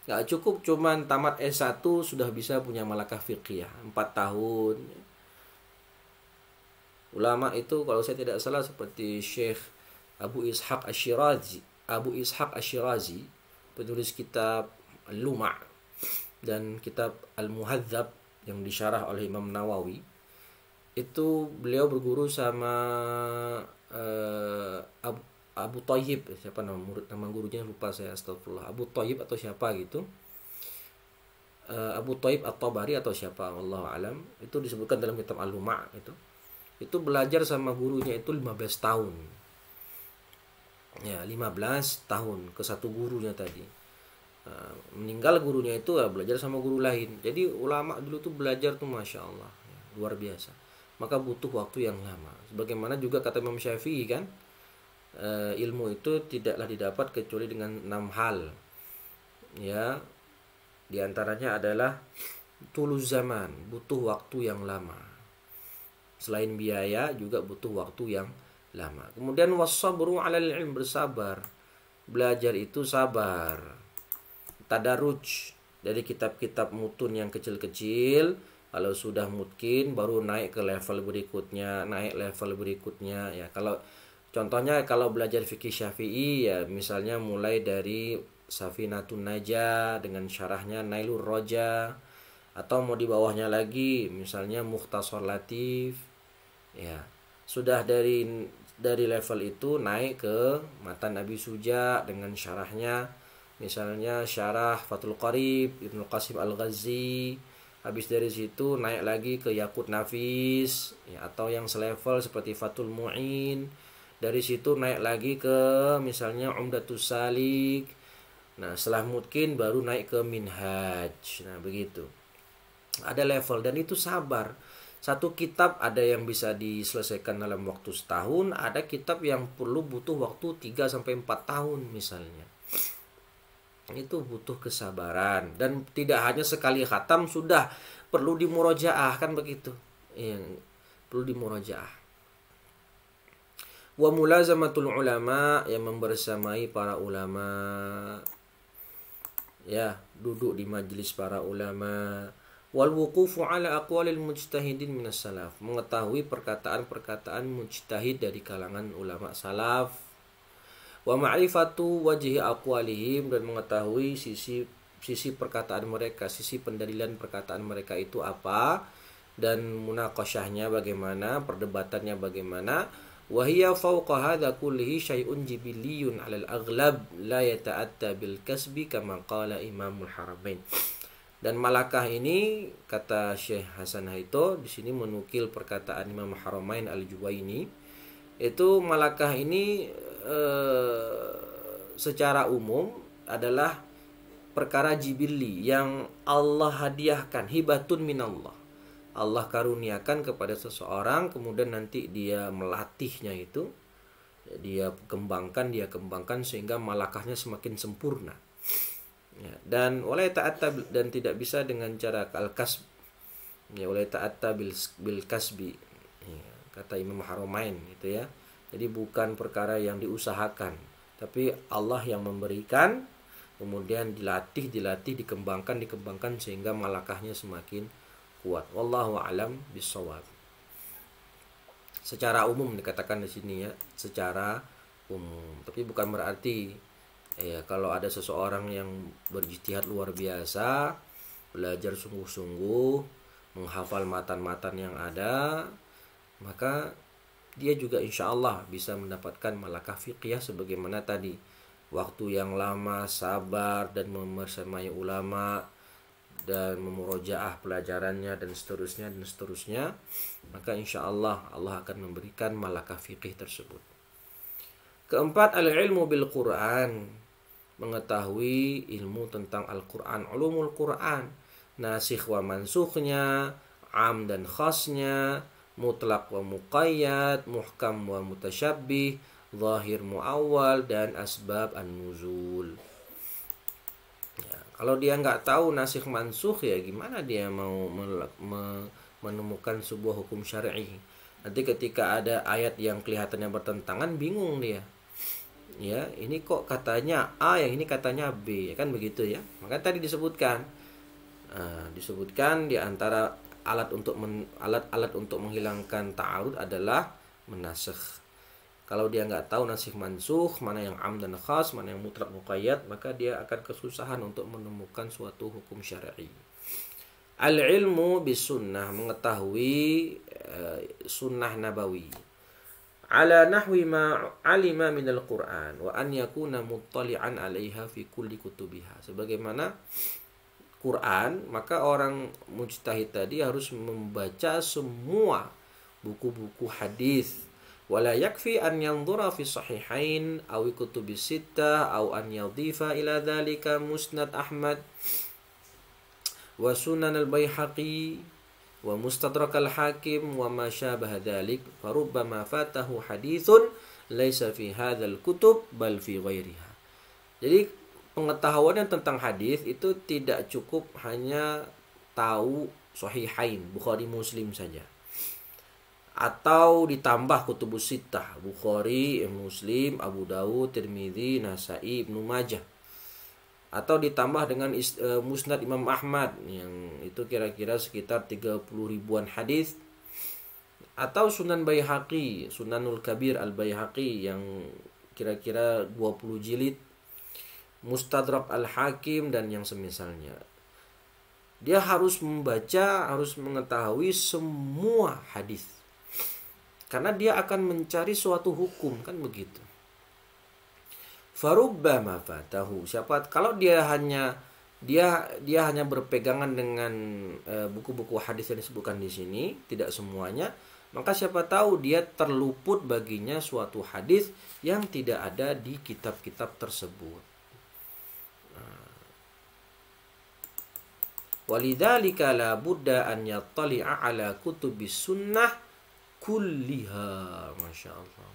Gak cukup cuman tamat S1 sudah bisa punya malakah fikih ya, Empat tahun. Ulama itu kalau saya tidak salah seperti Syekh Abu Ishaq Ashirazi, Abu Ishaq Ashirazi, penulis kitab Luma' dan kitab Al-Muhadzab yang disyarah oleh Imam Nawawi itu beliau berguru sama uh, eh, Abu, Abu Toyib siapa nama murid nama gurunya lupa saya astagfirullah Abu Toyib atau siapa gitu uh, Abu Toyib atau Bari atau siapa Allah alam itu disebutkan dalam kitab Al-Luma itu itu belajar sama gurunya itu 15 tahun ya 15 tahun ke satu gurunya tadi uh, meninggal gurunya itu uh, belajar sama guru lain jadi ulama dulu tuh belajar tuh masya Allah ya, luar biasa maka butuh waktu yang lama. Sebagaimana juga kata Imam Syafi'i kan, e, ilmu itu tidaklah didapat kecuali dengan enam hal. Ya, diantaranya adalah tulus zaman, butuh waktu yang lama. Selain biaya juga butuh waktu yang lama. Kemudian wasabru alal ilm bersabar. Belajar itu sabar. Tadaruj dari kitab-kitab mutun yang kecil-kecil kalau sudah mungkin baru naik ke level berikutnya naik level berikutnya ya kalau contohnya kalau belajar fikih syafi'i ya misalnya mulai dari safinatun naja dengan syarahnya nailur roja atau mau di bawahnya lagi misalnya muhtasor latif ya sudah dari dari level itu naik ke matan Nabi Suja dengan syarahnya misalnya syarah Fatul Qarib Ibnu Qasim Al-Ghazi habis dari situ naik lagi ke Yakut Nafis ya, atau yang selevel seperti Fatul Mu'in dari situ naik lagi ke misalnya Umdatus Salik nah setelah mungkin baru naik ke Minhaj nah begitu ada level dan itu sabar satu kitab ada yang bisa diselesaikan dalam waktu setahun, ada kitab yang perlu butuh waktu 3 sampai 4 tahun misalnya itu butuh kesabaran dan tidak hanya sekali khatam sudah perlu dimurojaah kan begitu yang perlu dimurojaah wa mulazamatul ulama yang membersamai para ulama ya duduk di majelis para ulama wal wuqufu ala aqwalil mujtahidin minas salaf mengetahui perkataan-perkataan mujtahid dari kalangan ulama salaf wa ma'rifatu wajihi aqwalihim dan mengetahui sisi sisi perkataan mereka, sisi pendalilan perkataan mereka itu apa dan munakosyahnya bagaimana, perdebatannya bagaimana. hiya fawqa hadha kullihi syai'un jibiliyun 'alal aghlab la yata'atta bil kasbi kama qala Imamul Haramain. Dan malakah ini kata Syekh Hasan Haito di sini menukil perkataan Imam Haramain Al-Juwaini itu malakah ini e, secara umum adalah perkara jibili yang Allah hadiahkan hibatun minallah Allah karuniakan kepada seseorang kemudian nanti dia melatihnya itu dia kembangkan dia kembangkan sehingga malakahnya semakin sempurna ya, dan oleh taat dan tidak bisa dengan cara al ya oleh taat bil kasbi kata Imam Haromain gitu ya. Jadi bukan perkara yang diusahakan, tapi Allah yang memberikan kemudian dilatih, dilatih, dikembangkan, dikembangkan sehingga malakahnya semakin kuat. Wallahu alam bisawab. Secara umum dikatakan di sini ya, secara umum. Tapi bukan berarti ya kalau ada seseorang yang berjihad luar biasa, belajar sungguh-sungguh, menghafal matan-matan yang ada, maka dia juga insya Allah bisa mendapatkan malakah fiqih sebagaimana tadi waktu yang lama sabar dan memersamai ulama dan memurojaah pelajarannya dan seterusnya dan seterusnya maka insya Allah Allah akan memberikan malakah fiqih tersebut keempat al ilmu bil Quran mengetahui ilmu tentang Al Quran ulumul Quran nasih wa mansukhnya am dan khasnya mutlak wa muqayyad, muhkam wa mutasyabbih, zahir muawal dan asbab an-nuzul. Ya, kalau dia nggak tahu nasikh mansuh ya gimana dia mau menemukan sebuah hukum syar'i? Nanti ketika ada ayat yang kelihatannya bertentangan bingung dia. Ya, ini kok katanya A, yang ini katanya B, ya kan begitu ya. Maka tadi disebutkan Nah, disebutkan di antara alat untuk men, alat alat untuk menghilangkan ta'arud adalah menasakh. Kalau dia nggak tahu nasikh mansuh, mana yang am dan khas, mana yang mutlak muqayyad, maka dia akan kesusahan untuk menemukan suatu hukum syar'i. Al ilmu sunnah mengetahui uh, sunnah nabawi. Ala nahwi ma alima min al Quran wa an yakuna muttali'an alaiha fi kulli kutubiha. Sebagaimana Quran, maka orang mujtahid tadi harus membaca semua buku-buku hadis. Wala yakfi an yanzura fi sahihain aw kutub sittah aw an yadhifa ila dhalika musnad Ahmad wa sunan al-Baihaqi wa mustadrak al-Hakim wa ma syabaha dhalik farubbama fatahu hadithun laisa fi hadzal kutub bal fi ghairiha. Jadi pengetahuan yang tentang hadis itu tidak cukup hanya tahu sahihain Bukhari Muslim saja atau ditambah kutubus sitah Bukhari Muslim Abu Dawud Tirmidzi Nasai Ibnu Majah atau ditambah dengan e, Musnad Imam Ahmad yang itu kira-kira sekitar 30 ribuan hadis atau Sunan Baihaqi Sunanul Kabir Al Baihaqi yang kira-kira 20 jilid Mustadrak Al-Hakim dan yang semisalnya. Dia harus membaca, harus mengetahui semua hadis. Karena dia akan mencari suatu hukum, kan begitu. Farubbama fatahu. Siapa kalau dia hanya dia dia hanya berpegangan dengan eh, buku-buku e, hadis yang disebutkan di sini, tidak semuanya, maka siapa tahu dia terluput baginya suatu hadis yang tidak ada di kitab-kitab tersebut. Walidhalika la buddha an yattali'a ala kutubi sunnah kulliha. Masya Allah.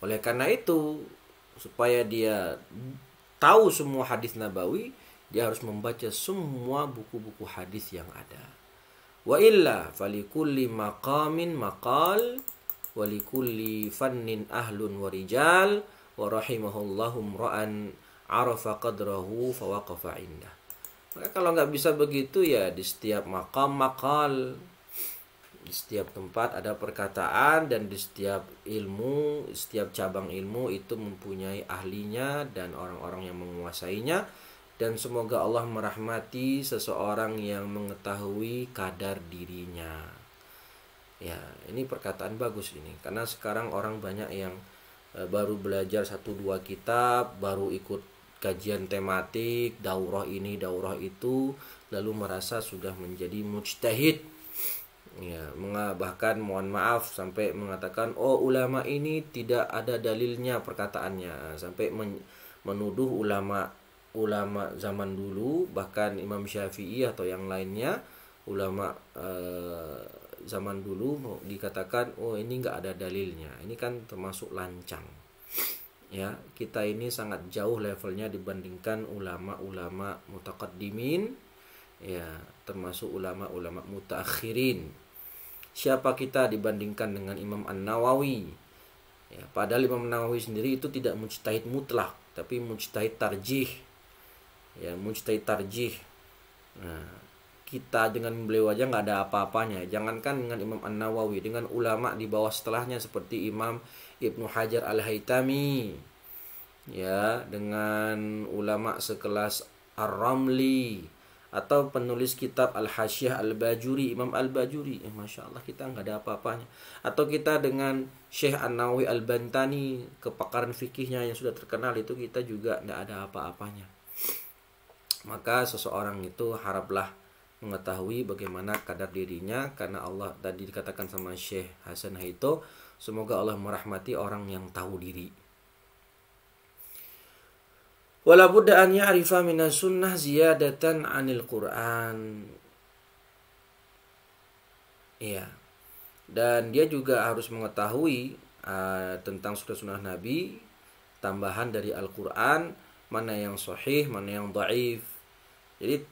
Oleh karena itu, supaya dia tahu semua hadis nabawi, dia harus membaca semua buku-buku hadis yang ada. Wa illa falikulli maqamin maqal walikulli fannin ahlun warijal wa rahimahullahu ra'an arafa qadrahu fawaqafa indah. Maka kalau nggak bisa begitu ya di setiap makam makal, di setiap tempat ada perkataan dan di setiap ilmu, setiap cabang ilmu itu mempunyai ahlinya dan orang-orang yang menguasainya dan semoga Allah merahmati seseorang yang mengetahui kadar dirinya. Ya, ini perkataan bagus ini karena sekarang orang banyak yang eh, baru belajar satu dua kitab, baru ikut kajian tematik, daurah ini, daurah itu, lalu merasa sudah menjadi mujtahid. Ya, bahkan mohon maaf sampai mengatakan oh ulama ini tidak ada dalilnya perkataannya sampai menuduh ulama ulama zaman dulu bahkan Imam Syafi'i atau yang lainnya ulama eh, zaman dulu dikatakan oh ini nggak ada dalilnya ini kan termasuk lancang ya kita ini sangat jauh levelnya dibandingkan ulama-ulama mutakaddimin ya termasuk ulama-ulama mutakhirin siapa kita dibandingkan dengan Imam An Nawawi ya padahal Imam An Nawawi sendiri itu tidak mujtahid mutlak tapi mujtahid tarjih ya mujtahid tarjih nah kita dengan beliau aja nggak ada apa-apanya. Jangankan dengan Imam An Nawawi, dengan ulama di bawah setelahnya seperti Imam Ibnu Hajar Al-Haytami ya dengan ulama sekelas Ar-Ramli atau penulis kitab al hasyiah Al-Bajuri Imam Al-Bajuri ya Masya Allah kita nggak ada apa-apanya atau kita dengan Syekh an nawawi Al-Bantani kepakaran fikihnya yang sudah terkenal itu kita juga nggak ada apa-apanya maka seseorang itu haraplah mengetahui bagaimana kadar dirinya karena Allah tadi dikatakan sama Syekh Hasan Haito Semoga Allah merahmati orang yang tahu diri. Wala an minas sunnah ziyadatan anil Qur'an. Iya. Dan dia juga harus mengetahui uh, tentang sunnah-sunnah Nabi tambahan dari Al-Qur'an, mana yang sahih, mana yang dhaif. Jadi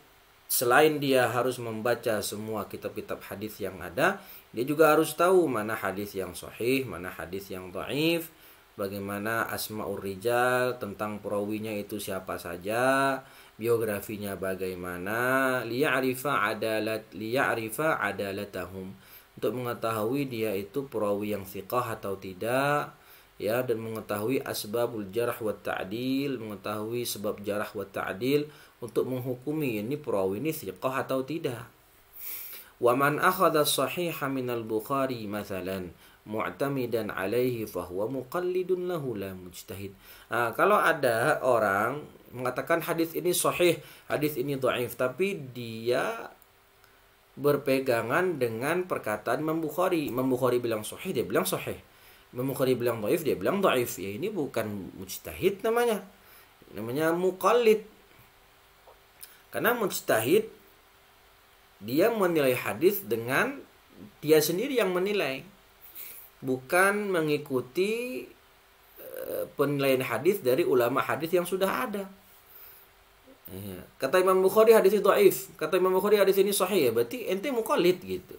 selain dia harus membaca semua kitab-kitab hadis yang ada, dia juga harus tahu mana hadis yang sahih, mana hadis yang dhaif, bagaimana asmaur rijal tentang perawinya itu siapa saja, biografinya bagaimana, liya'rifa adalat liya'rifa adalatahum untuk mengetahui dia itu perawi yang siqah atau tidak ya dan mengetahui asbabul jarah wa ta'dil mengetahui sebab jarah wa ta'dil untuk menghukumi ini perawi ini siqah atau tidak وَمَنْ أَخَذَ الصَّحِيحَ مِنَ الْبُخَارِي مَثَلًا مُعْتَمِدًا عَلَيْهِ فَهُوَ مُقَلِّدٌ لَهُ لَا la Nah, kalau ada orang mengatakan hadis ini sahih, hadis ini doif, tapi dia berpegangan dengan perkataan membukhari, membukhari bilang sahih, dia bilang sahih. membukhari bilang doif, dia bilang doif. Ya ini bukan mujtahid namanya. Namanya muqallid. Karena mujtahid dia menilai hadis dengan dia sendiri yang menilai bukan mengikuti eh, penilaian hadis dari ulama hadis yang sudah ada. Iya. Kata Imam Bukhari hadis itu if kata Imam Bukhari hadis ini sahih ya, berarti ente mukallid gitu.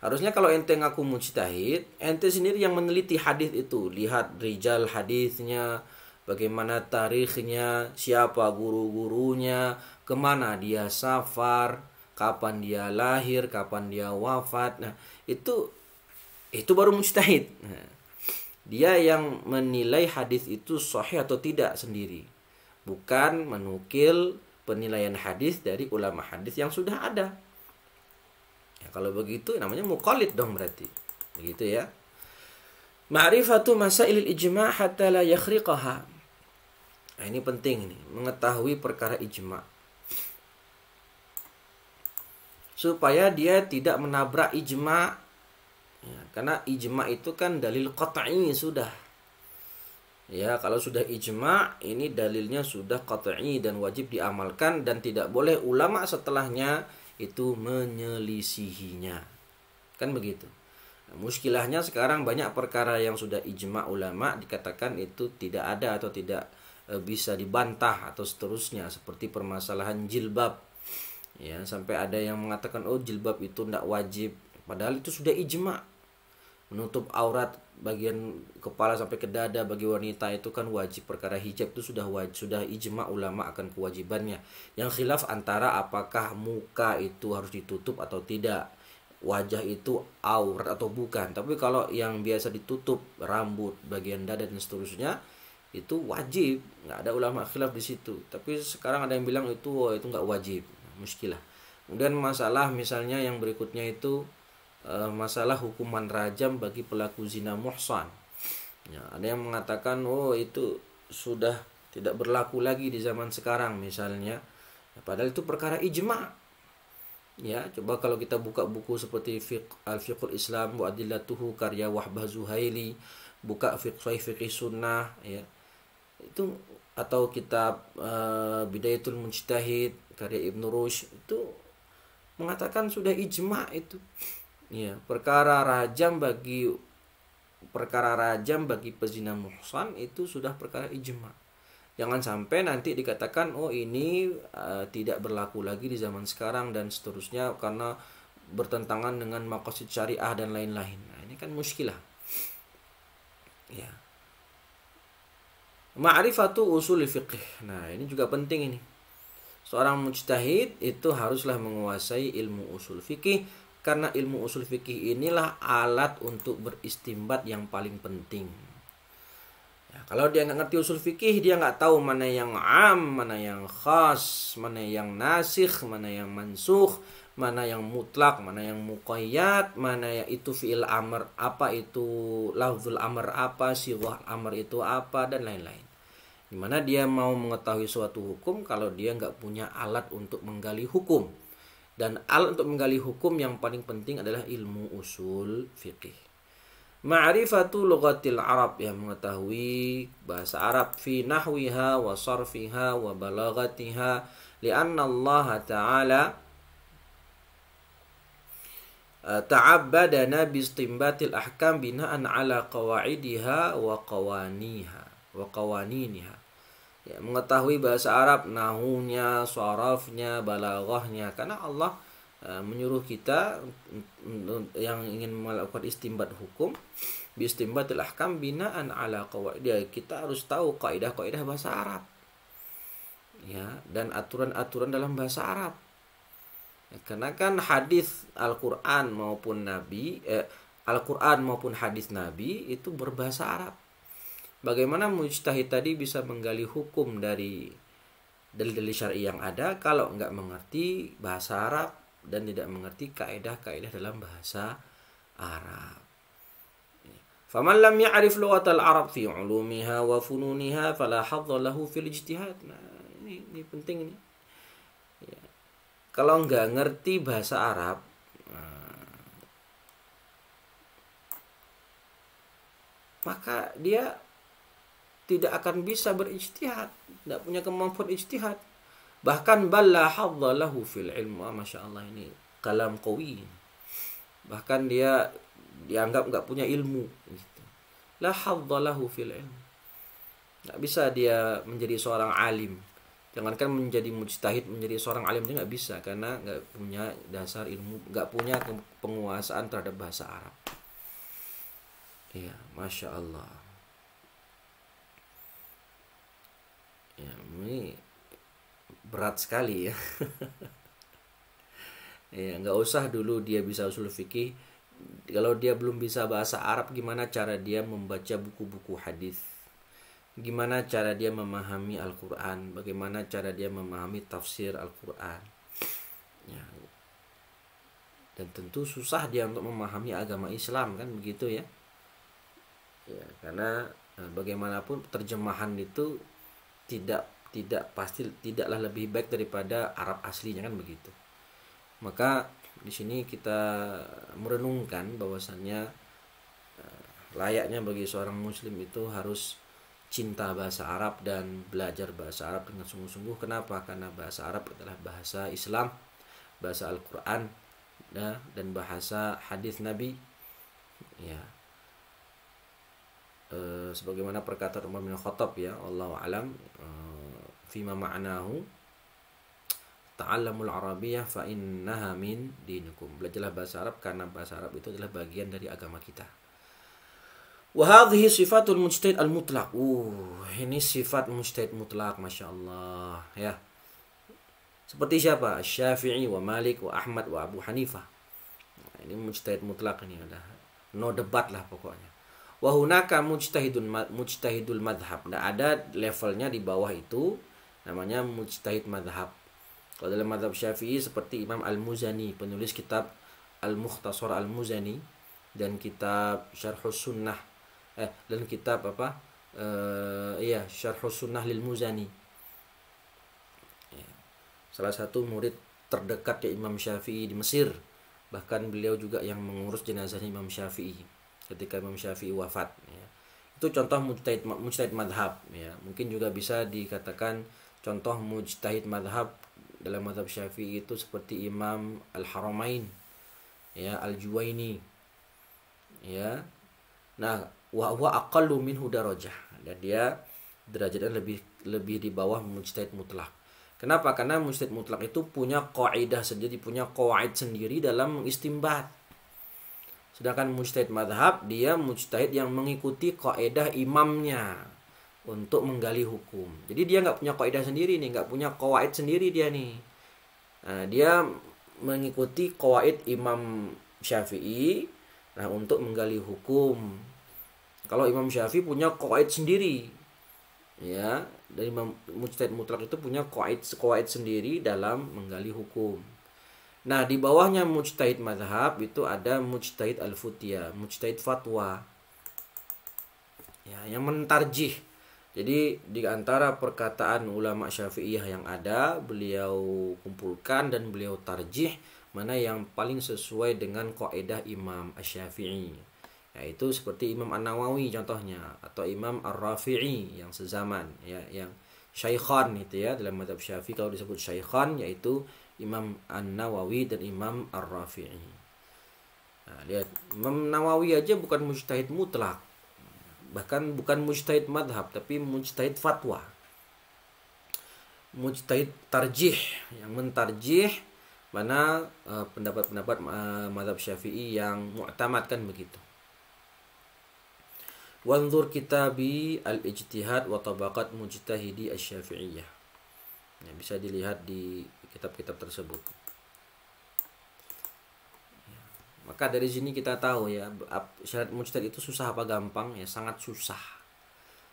Harusnya kalau ente ngaku mujtahid, ente sendiri yang meneliti hadis itu, lihat rijal hadisnya, bagaimana tarikhnya, siapa guru-gurunya, kemana dia safar, kapan dia lahir, kapan dia wafat. Nah, itu itu baru mujtahid. Nah, dia yang menilai hadis itu sahih atau tidak sendiri. Bukan menukil penilaian hadis dari ulama hadis yang sudah ada. Ya, kalau begitu namanya muqallid dong berarti. Begitu ya. Ma'rifatu masailil ijma' hatta la yakhriqaha. Nah, ini penting nih, mengetahui perkara ijma' supaya dia tidak menabrak ijma ya, karena ijma itu kan dalil qat'i sudah ya kalau sudah ijma ini dalilnya sudah qat'i dan wajib diamalkan dan tidak boleh ulama setelahnya itu menyelisihinya kan begitu nah, muskilahnya sekarang banyak perkara yang sudah ijma ulama dikatakan itu tidak ada atau tidak e, bisa dibantah atau seterusnya seperti permasalahan jilbab ya sampai ada yang mengatakan oh jilbab itu tidak wajib padahal itu sudah ijma menutup aurat bagian kepala sampai ke dada bagi wanita itu kan wajib perkara hijab itu sudah wajib sudah ijma ulama akan kewajibannya yang khilaf antara apakah muka itu harus ditutup atau tidak wajah itu aurat atau bukan tapi kalau yang biasa ditutup rambut bagian dada dan seterusnya itu wajib nggak ada ulama khilaf di situ tapi sekarang ada yang bilang itu oh, itu nggak wajib muskilah kemudian masalah misalnya yang berikutnya itu uh, masalah hukuman rajam bagi pelaku zina muhsan ya, ada yang mengatakan oh itu sudah tidak berlaku lagi di zaman sekarang misalnya ya, padahal itu perkara ijma ya coba kalau kita buka buku seperti al fiqhul islam wa adillatuhu karya wahbah zuhaili buka fiqh fiqh sunnah ya itu atau kitab uh, bidayatul mujtahid karya Ibnu Rushd itu mengatakan sudah ijma itu ya perkara rajam bagi perkara rajam bagi pezina muhsan itu sudah perkara ijma jangan sampai nanti dikatakan oh ini uh, tidak berlaku lagi di zaman sekarang dan seterusnya karena bertentangan dengan makosid syariah dan lain-lain nah ini kan muskilah ya Ma'rifatu usul fiqh. Nah, ini juga penting ini. Seorang mujtahid itu haruslah menguasai ilmu usul fikih karena ilmu usul fikih inilah alat untuk beristimbat yang paling penting. Ya, kalau dia nggak ngerti usul fikih, dia nggak tahu mana yang am, mana yang khas, mana yang nasikh, mana yang mansuh, mana yang mutlak, mana yang muqayyad, mana yang itu fi'il amr, apa itu lafzul amr apa, siwah amr itu apa, dan lain-lain. Dimana dia mau mengetahui suatu hukum kalau dia nggak punya alat untuk menggali hukum. Dan alat untuk menggali hukum yang paling penting adalah ilmu usul fiqih. Ma'rifatu lughatil Arab yang mengetahui bahasa Arab fi nahwiha wa sarfiha wa balagatiha li'anna Allah Ta'ala eh, ta'abbadana bistimbatil ahkam binaan ala qawaidiha wa qawaniha wa qawaniniha ya, mengetahui bahasa Arab nahunya suarafnya balaghahnya karena Allah uh, menyuruh kita yang ingin melakukan istimbat hukum bi istimbatil ahkam binaan ala qawaidah ya, kita harus tahu kaidah-kaidah bahasa Arab ya dan aturan-aturan dalam bahasa Arab ya, karena kan hadis Al-Qur'an maupun nabi eh, Al-Qur'an maupun hadis nabi itu berbahasa Arab Bagaimana mujtahid tadi bisa menggali hukum dari dalil-dalil syar'i yang ada kalau nggak mengerti bahasa Arab dan tidak mengerti kaidah kaidah dalam bahasa Arab. Faman lam ya'rif lughatal Arab fi ulumiha wa fununiha fala lahu fil ijtihad. Nah, ini, ini penting ini. Ya. Kalau nggak ngerti bahasa Arab, nah, maka dia tidak akan bisa berijtihad, tidak punya kemampuan ijtihad. Bahkan bala hadzalahu fil ilmu. Masya Allah ini kalam kawi. Bahkan dia dianggap nggak punya ilmu. Gitu. La hadzalahu fil ilmu. Nggak bisa dia menjadi seorang alim. Jangankan menjadi mujtahid, menjadi seorang alim dia nggak bisa karena nggak punya dasar ilmu, nggak punya penguasaan terhadap bahasa Arab. Iya, masya Allah. ya, ini berat sekali ya ya nggak usah dulu dia bisa usul fikih kalau dia belum bisa bahasa Arab gimana cara dia membaca buku-buku hadis gimana cara dia memahami Al-Qur'an bagaimana cara dia memahami tafsir Al-Qur'an ya dan tentu susah dia untuk memahami agama Islam kan begitu ya ya karena eh, bagaimanapun terjemahan itu tidak tidak pasti tidaklah lebih baik daripada Arab aslinya kan begitu. Maka di sini kita merenungkan bahwasannya eh, layaknya bagi seorang muslim itu harus cinta bahasa Arab dan belajar bahasa Arab dengan sungguh-sungguh. Kenapa? Karena bahasa Arab adalah bahasa Islam, bahasa Al-Qur'an ya, dan bahasa hadis Nabi. Ya, e, sebagaimana perkataan Umar bin Khattab ya Allah alam e, fima ma'nahu ta'allamul arabiyah fa innaha min dinikum belajarlah bahasa Arab karena bahasa Arab itu adalah bagian dari agama kita wa hadhihi sifatul mujtahid al mutlaq uh ini sifat mujtahid mutlak Masya Allah ya seperti siapa Syafi'i wa Malik wa Ahmad wa Abu Hanifah nah, ini mujtahid mutlak ini udah no debat lah pokoknya wahunaka mujtahidun mujtahidul madhab nah ada levelnya di bawah itu namanya mujtahid madhab kalau dalam madhab syafi'i seperti Imam Al-Muzani penulis kitab Al-Mukhtasar Al-Muzani dan kitab Syarhus Sunnah eh dan kitab apa eh, iya Syarhus Sunnah lil Muzani eh, salah satu murid terdekat ya Imam Syafi'i di Mesir bahkan beliau juga yang mengurus jenazah Imam Syafi'i ketika Imam Syafi'i wafat ya. itu contoh mujtahid mujtahid madhab ya mungkin juga bisa dikatakan contoh mujtahid madhab dalam madhab Syafi'i itu seperti Imam Al Haramain ya Al Juwaini ya nah wa huwa aqallu minhu darajah dan dia derajatnya lebih lebih di bawah mujtahid mutlak Kenapa? Karena mujtahid mutlak itu punya kaidah sendiri, punya kaid sendiri dalam mengistimbat Sedangkan mujtahid madhab dia mujtahid yang mengikuti kaidah imamnya untuk menggali hukum. Jadi dia nggak punya kaidah sendiri nih, nggak punya kawaid sendiri dia nih. Nah, dia mengikuti kawaid Imam Syafi'i nah untuk menggali hukum. Kalau Imam Syafi'i punya kawaid sendiri. Ya, dari Mujtahid Mutlak itu punya kawaid kawaid sendiri dalam menggali hukum. Nah, di bawahnya mujtahid mazhab itu ada mujtahid al futia mujtahid fatwa. Ya, yang mentarjih. Jadi di antara perkataan ulama Syafi'iyah yang ada, beliau kumpulkan dan beliau tarjih mana yang paling sesuai dengan kaidah Imam Asy-Syafi'i. Yaitu seperti Imam An-Nawawi contohnya atau Imam Ar-Rafi'i yang sezaman ya yang syaikhan itu ya dalam mazhab Syafi'i kalau disebut syaikhan yaitu Imam An-Nawawi dan Imam Ar-Rafi'i. Nah, lihat, Imam Nawawi aja bukan mujtahid mutlak. Bahkan bukan mujtahid madhab, tapi mujtahid fatwa. Mujtahid tarjih, yang mentarjih mana e, pendapat-pendapat uh, madhab syafi'i yang muatamatkan begitu. Wanzur kitabi al-ijtihad wa tabaqat mujtahidi asy-syafi'iyah. Ya, bisa dilihat di kitab-kitab tersebut. Ya. Maka dari sini kita tahu ya syarat mujtahid itu susah apa gampang ya sangat susah.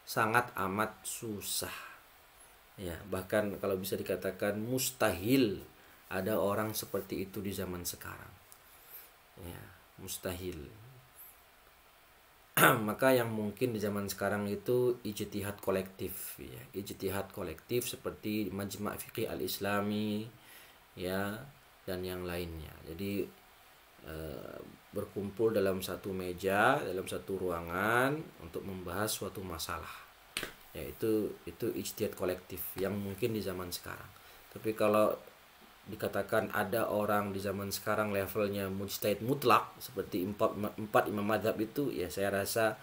Sangat amat susah. Ya, bahkan kalau bisa dikatakan mustahil ada orang seperti itu di zaman sekarang. Ya, mustahil. maka yang mungkin di zaman sekarang itu ijtihad kolektif ya ijtihad kolektif seperti majma' fiqih al-islami ya dan yang lainnya jadi e, berkumpul dalam satu meja dalam satu ruangan untuk membahas suatu masalah yaitu itu ijtihad kolektif yang mungkin di zaman sekarang tapi kalau dikatakan ada orang di zaman sekarang levelnya mujtahid mutlak seperti empat, empat imam madhab itu ya saya rasa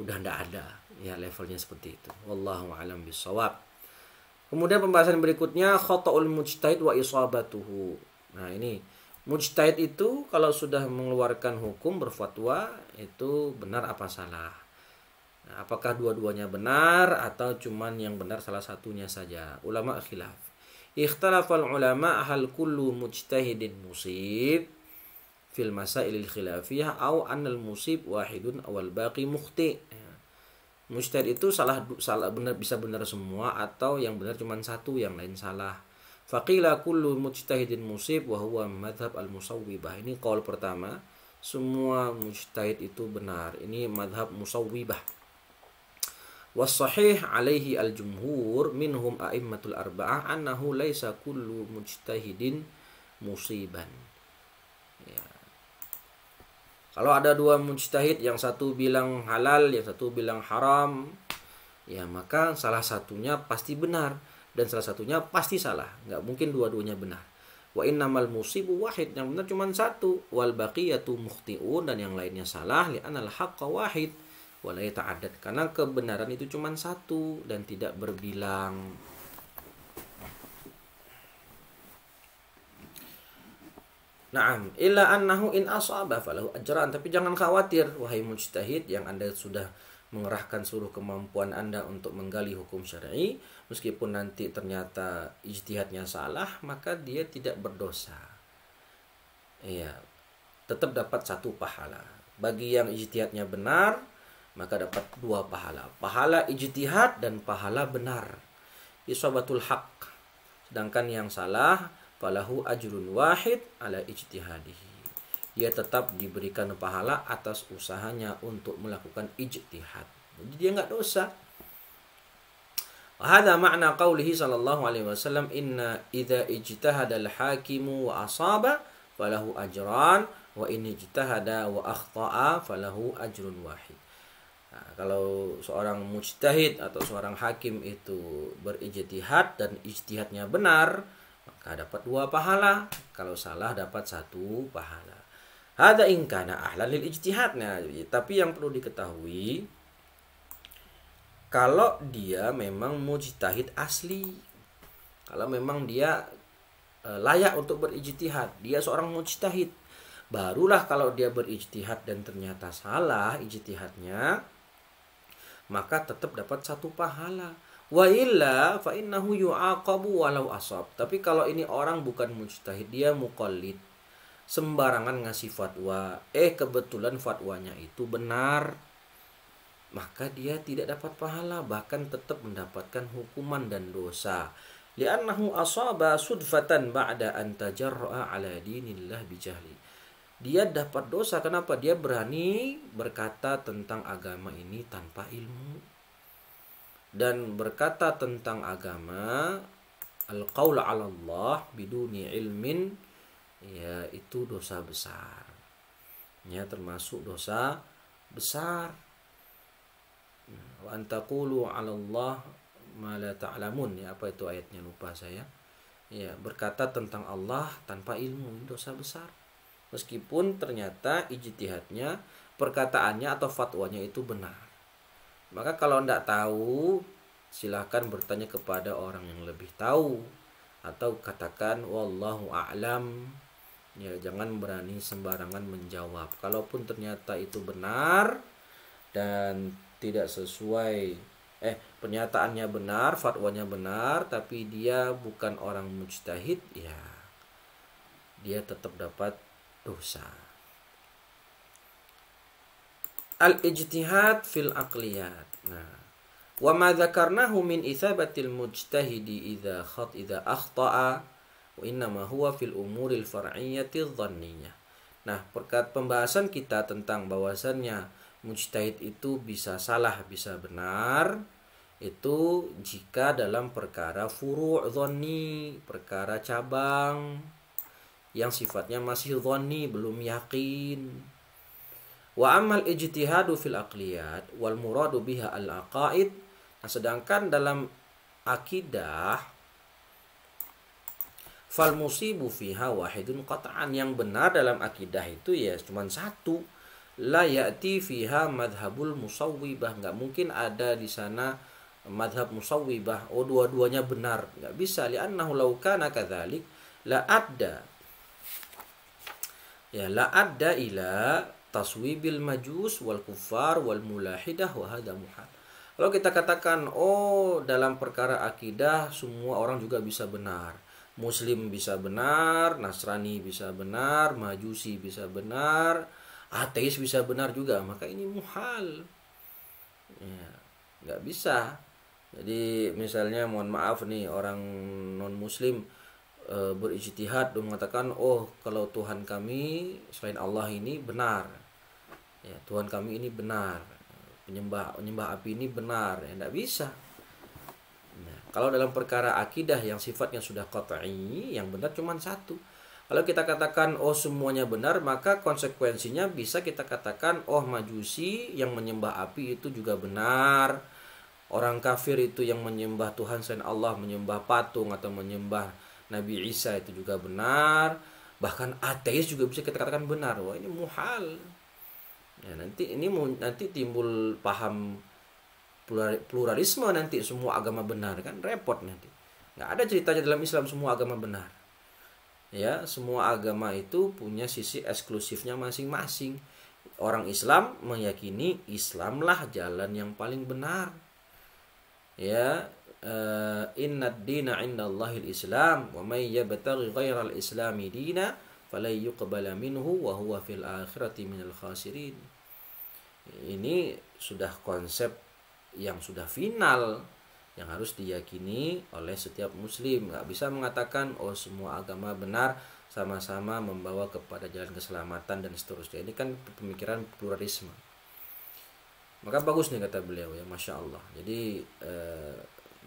udah ndak ada ya levelnya seperti itu wallahu alam bisawab kemudian pembahasan berikutnya khotoul mujtahid wa isabatuhu nah ini mujtahid itu kalau sudah mengeluarkan hukum berfatwa itu benar apa salah nah, apakah dua-duanya benar atau cuman yang benar salah satunya saja ulama khilaf ikhtalafal ulama hal kullu mujtahidin musib fil masailil khilafiyah au anal musib wahidun awal baqi mukhti mujtahid itu salah salah benar bisa benar semua atau yang benar cuma satu yang lain salah faqila kullu mujtahidin musib wa huwa madhab al musawwibah ini kaul pertama semua mujtahid itu benar ini madhab musawwibah والصحيح عليه الجمهور منهم أئمة الأربعة أنه ليس كل مجتهد مصيبا kalau ada dua mujtahid yang satu bilang halal yang satu bilang haram ya maka salah satunya pasti benar dan salah satunya pasti salah nggak mungkin dua-duanya benar wa innamal musibu wahid yang benar cuma satu wal baqiyatu muhtiun dan yang lainnya salah li anal haqqa wahid walaya ta'adad karena kebenaran itu cuma satu dan tidak berbilang Naam, illa annahu in asaba falahu ajran. Tapi jangan khawatir wahai mujtahid yang Anda sudah mengerahkan seluruh kemampuan Anda untuk menggali hukum syar'i, meskipun nanti ternyata ijtihadnya salah, maka dia tidak berdosa. Iya, tetap dapat satu pahala. Bagi yang ijtihadnya benar, maka dapat dua pahala pahala ijtihad dan pahala benar isobatul haq sedangkan yang salah falahu ajrun wahid ala ijtihadihi dia tetap diberikan pahala atas usahanya untuk melakukan ijtihad. Jadi dia nggak dosa. Hada makna qawlihi sallallahu alaihi wasallam inna idza ijtahada al-hakimu wa asaba falahu ajran wa in ijtahada wa akhta'a falahu ajrun wahid. Nah, kalau seorang mujtahid atau seorang hakim itu berijtihad dan ijtihadnya benar, maka dapat dua pahala. Kalau salah dapat satu pahala. Ada ingkana ahlan lil ijtihadnya, tapi yang perlu diketahui kalau dia memang mujtahid asli. Kalau memang dia e, layak untuk berijtihad, dia seorang mujtahid. Barulah kalau dia berijtihad dan ternyata salah ijtihadnya, maka tetap dapat satu pahala. Wa illa fa innahu yu'aqabu walau asab. Tapi kalau ini orang bukan mujtahid, dia muqallid. Sembarangan ngasih fatwa, eh kebetulan fatwanya itu benar. Maka dia tidak dapat pahala, bahkan tetap mendapatkan hukuman dan dosa. Li'annahu asaba sudfatan ba'da an tajarra'a ala dinillah bijahli dia dapat dosa kenapa dia berani berkata tentang agama ini tanpa ilmu dan berkata tentang agama al qaul ala Allah biduni ilmin ya itu dosa besar ya termasuk dosa besar wa antaqulu ala Allah ma la ta'lamun ya apa itu ayatnya lupa saya ya berkata tentang Allah tanpa ilmu dosa besar meskipun ternyata ijtihadnya perkataannya atau fatwanya itu benar maka kalau tidak tahu silahkan bertanya kepada orang yang lebih tahu atau katakan wallahu a'lam ya jangan berani sembarangan menjawab kalaupun ternyata itu benar dan tidak sesuai eh pernyataannya benar fatwanya benar tapi dia bukan orang mujtahid ya dia tetap dapat dosa. Al-ijtihad fil aqliyat. Nah, wa ma dzakarnahu min isabatil mujtahidi idza khat idza akhta'a wa ma huwa fil umuril far'iyyati dhanniyah. Nah, perkat pembahasan kita tentang bahwasannya mujtahid itu bisa salah, bisa benar itu jika dalam perkara furu' dhani, perkara cabang, yang sifatnya masih dhani belum yakin wa amal ijtihadu fil aqliyat wal muradu biha al aqaid nah sedangkan dalam akidah fal musibu fiha wahidun qat'an yang benar dalam akidah itu ya cuma satu la ya'ti fiha madhabul musawwibah nggak mungkin ada di sana madhab musawwibah oh dua-duanya benar nggak bisa li'annahu law kana kadzalik la adda ya la ada ila taswibil majus wal kufar wal mulahidah wahada muhal kalau kita katakan oh dalam perkara akidah semua orang juga bisa benar muslim bisa benar nasrani bisa benar majusi bisa benar ateis bisa benar juga maka ini muhal ya nggak bisa jadi misalnya mohon maaf nih orang non muslim e, berijtihad dan mengatakan oh kalau Tuhan kami selain Allah ini benar ya Tuhan kami ini benar penyembah penyembah api ini benar ya tidak bisa nah, kalau dalam perkara akidah yang sifatnya sudah kotori yang benar cuma satu kalau kita katakan oh semuanya benar, maka konsekuensinya bisa kita katakan oh majusi yang menyembah api itu juga benar. Orang kafir itu yang menyembah Tuhan selain Allah, menyembah patung atau menyembah Nabi Isa itu juga benar bahkan ateis juga bisa kita katakan benar wah ini muhal ya, nanti ini nanti timbul paham pluralisme nanti semua agama benar kan repot nanti nggak ada ceritanya dalam Islam semua agama benar ya semua agama itu punya sisi eksklusifnya masing-masing orang Islam meyakini Islamlah jalan yang paling benar ya uh, eh, inna dina inna Allahil Islam wa may yabtaghi al islami dina falay yuqbala minhu wa huwa fil akhirati minal khasirin ini sudah konsep yang sudah final yang harus diyakini oleh setiap muslim nggak bisa mengatakan oh semua agama benar sama-sama membawa kepada jalan keselamatan dan seterusnya ini kan pemikiran pluralisme maka bagus nih kata beliau ya masya Allah jadi eh,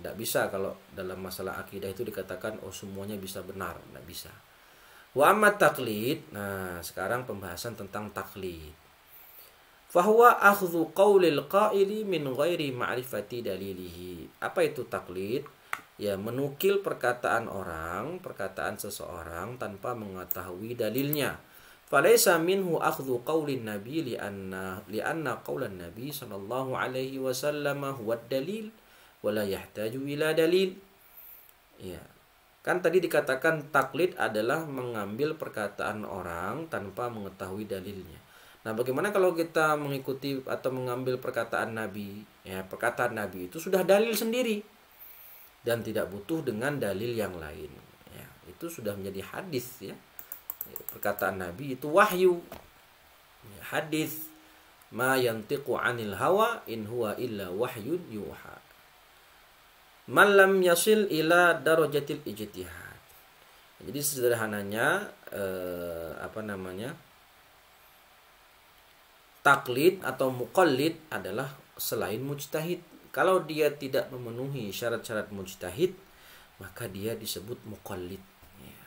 tidak bisa kalau dalam masalah akidah itu dikatakan oh semuanya bisa benar, tidak bisa. Wa amma taklid. Nah, sekarang pembahasan tentang taklid. Fahuwa akhdhu qaulil qaili min ghairi ma'rifati dalilihi. Apa itu taklid? Ya, menukil perkataan orang, perkataan seseorang tanpa mengetahui dalilnya. Falaysa minhu akhdhu qaulin nabi li anna qaulan nabi sallallahu alaihi wasallam huwa dalil wala yahtaju ila dalil. Ya. Kan tadi dikatakan taklid adalah mengambil perkataan orang tanpa mengetahui dalilnya. Nah, bagaimana kalau kita mengikuti atau mengambil perkataan Nabi? Ya, perkataan Nabi itu sudah dalil sendiri dan tidak butuh dengan dalil yang lain. Ya, itu sudah menjadi hadis ya. Perkataan Nabi itu wahyu. Ya, hadis ma yantiqu anil hawa in huwa illa wahyun yuha malam yasil ila darajatil ijtihad jadi sederhananya eh, apa namanya taklid atau mukallid adalah selain mujtahid kalau dia tidak memenuhi syarat-syarat mujtahid maka dia disebut mukallid ya.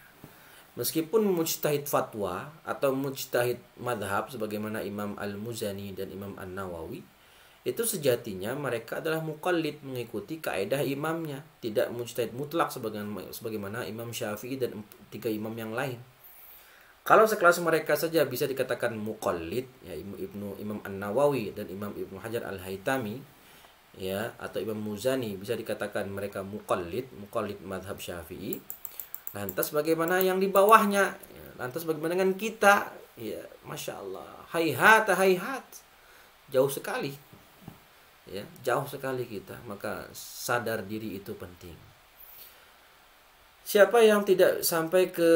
Meskipun mujtahid fatwa atau mujtahid madhab sebagaimana Imam Al-Muzani dan Imam An-Nawawi itu sejatinya mereka adalah mukallid mengikuti kaedah imamnya tidak mujtahid mutlak sebagaimana, sebagaimana imam syafi'i dan tiga imam yang lain kalau sekelas mereka saja bisa dikatakan mukallid ya ibnu imam an nawawi dan imam ibnu hajar al haytami ya atau imam muzani bisa dikatakan mereka mukallid mukallid madhab syafi'i lantas bagaimana yang di bawahnya ya, lantas bagaimana dengan kita ya masya allah hayhat hayhat jauh sekali ya jauh sekali kita maka sadar diri itu penting siapa yang tidak sampai ke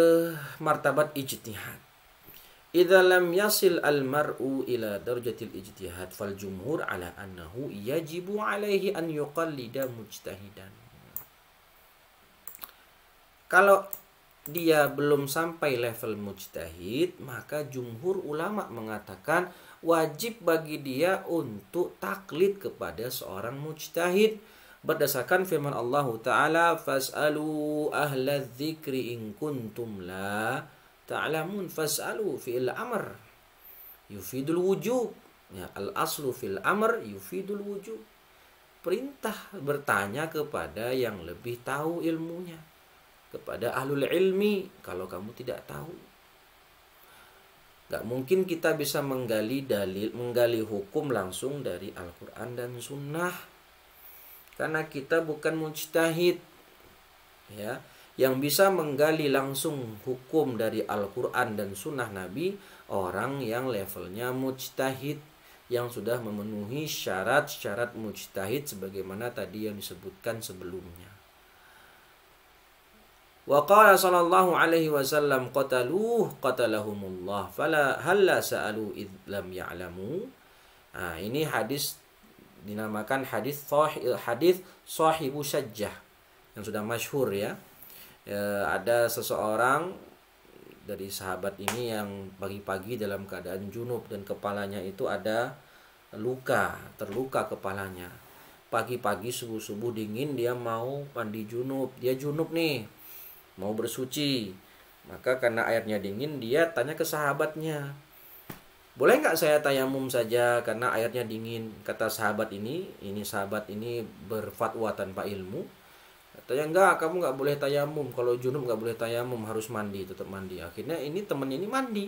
martabat ijtihad idza lam yasil al mar'u ila darajatil ijtihad fal jumhur ala annahu yajibu alaihi an yuqallida mujtahidan kalau dia belum sampai level mujtahid maka jumhur ulama mengatakan wajib bagi dia untuk taklid kepada seorang mujtahid berdasarkan firman Allah taala fasalu ahla dzikri in kuntum la ta'lamun fasalu fil amr yufidul wujub ya al aslu fil amr yufidul wujub perintah bertanya kepada yang lebih tahu ilmunya kepada ahlul ilmi kalau kamu tidak tahu Gak mungkin kita bisa menggali dalil, menggali hukum langsung dari Al-Quran dan Sunnah. Karena kita bukan mujtahid. Ya, yang bisa menggali langsung hukum dari Al-Quran dan Sunnah Nabi, orang yang levelnya mujtahid, yang sudah memenuhi syarat-syarat mujtahid sebagaimana tadi yang disebutkan sebelumnya. Wa qala sallallahu alaihi wasallam qataluh qatalahumullah fala halla sa'alu id lam ya'lamu. Nah, ini hadis dinamakan hadis sahih hadis sahibu sajjah yang sudah masyhur ya. E, ada seseorang dari sahabat ini yang pagi-pagi dalam keadaan junub dan kepalanya itu ada luka, terluka kepalanya. Pagi-pagi subuh-subuh dingin dia mau mandi junub. Dia junub nih mau bersuci. Maka karena airnya dingin, dia tanya ke sahabatnya. Boleh nggak saya tayamum saja karena airnya dingin? Kata sahabat ini, ini sahabat ini berfatwa tanpa ilmu. Katanya enggak, kamu nggak boleh tayamum. Kalau junub nggak boleh tayamum, harus mandi, tetap mandi. Akhirnya ini temen ini mandi.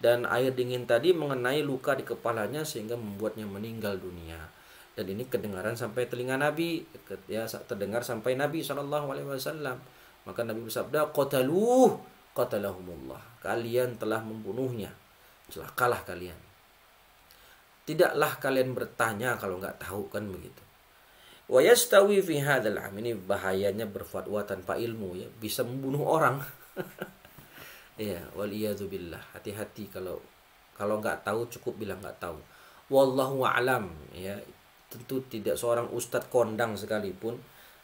Dan air dingin tadi mengenai luka di kepalanya sehingga membuatnya meninggal dunia dan ini kedengaran sampai telinga Nabi ya terdengar sampai Nabi Shallallahu Alaihi Wasallam maka Nabi bersabda, "Qataluh, qatalahumullah." Kalian telah membunuhnya. Celakalah kalian. Tidaklah kalian bertanya kalau nggak tahu kan begitu. Wa yastawi fi hadzal ini bahayanya berfatwa tanpa ilmu ya, bisa membunuh orang. ya, wal billah. Hati-hati kalau kalau nggak tahu cukup bilang nggak tahu. Wallahu alam ya. Tentu tidak seorang ustadz kondang sekalipun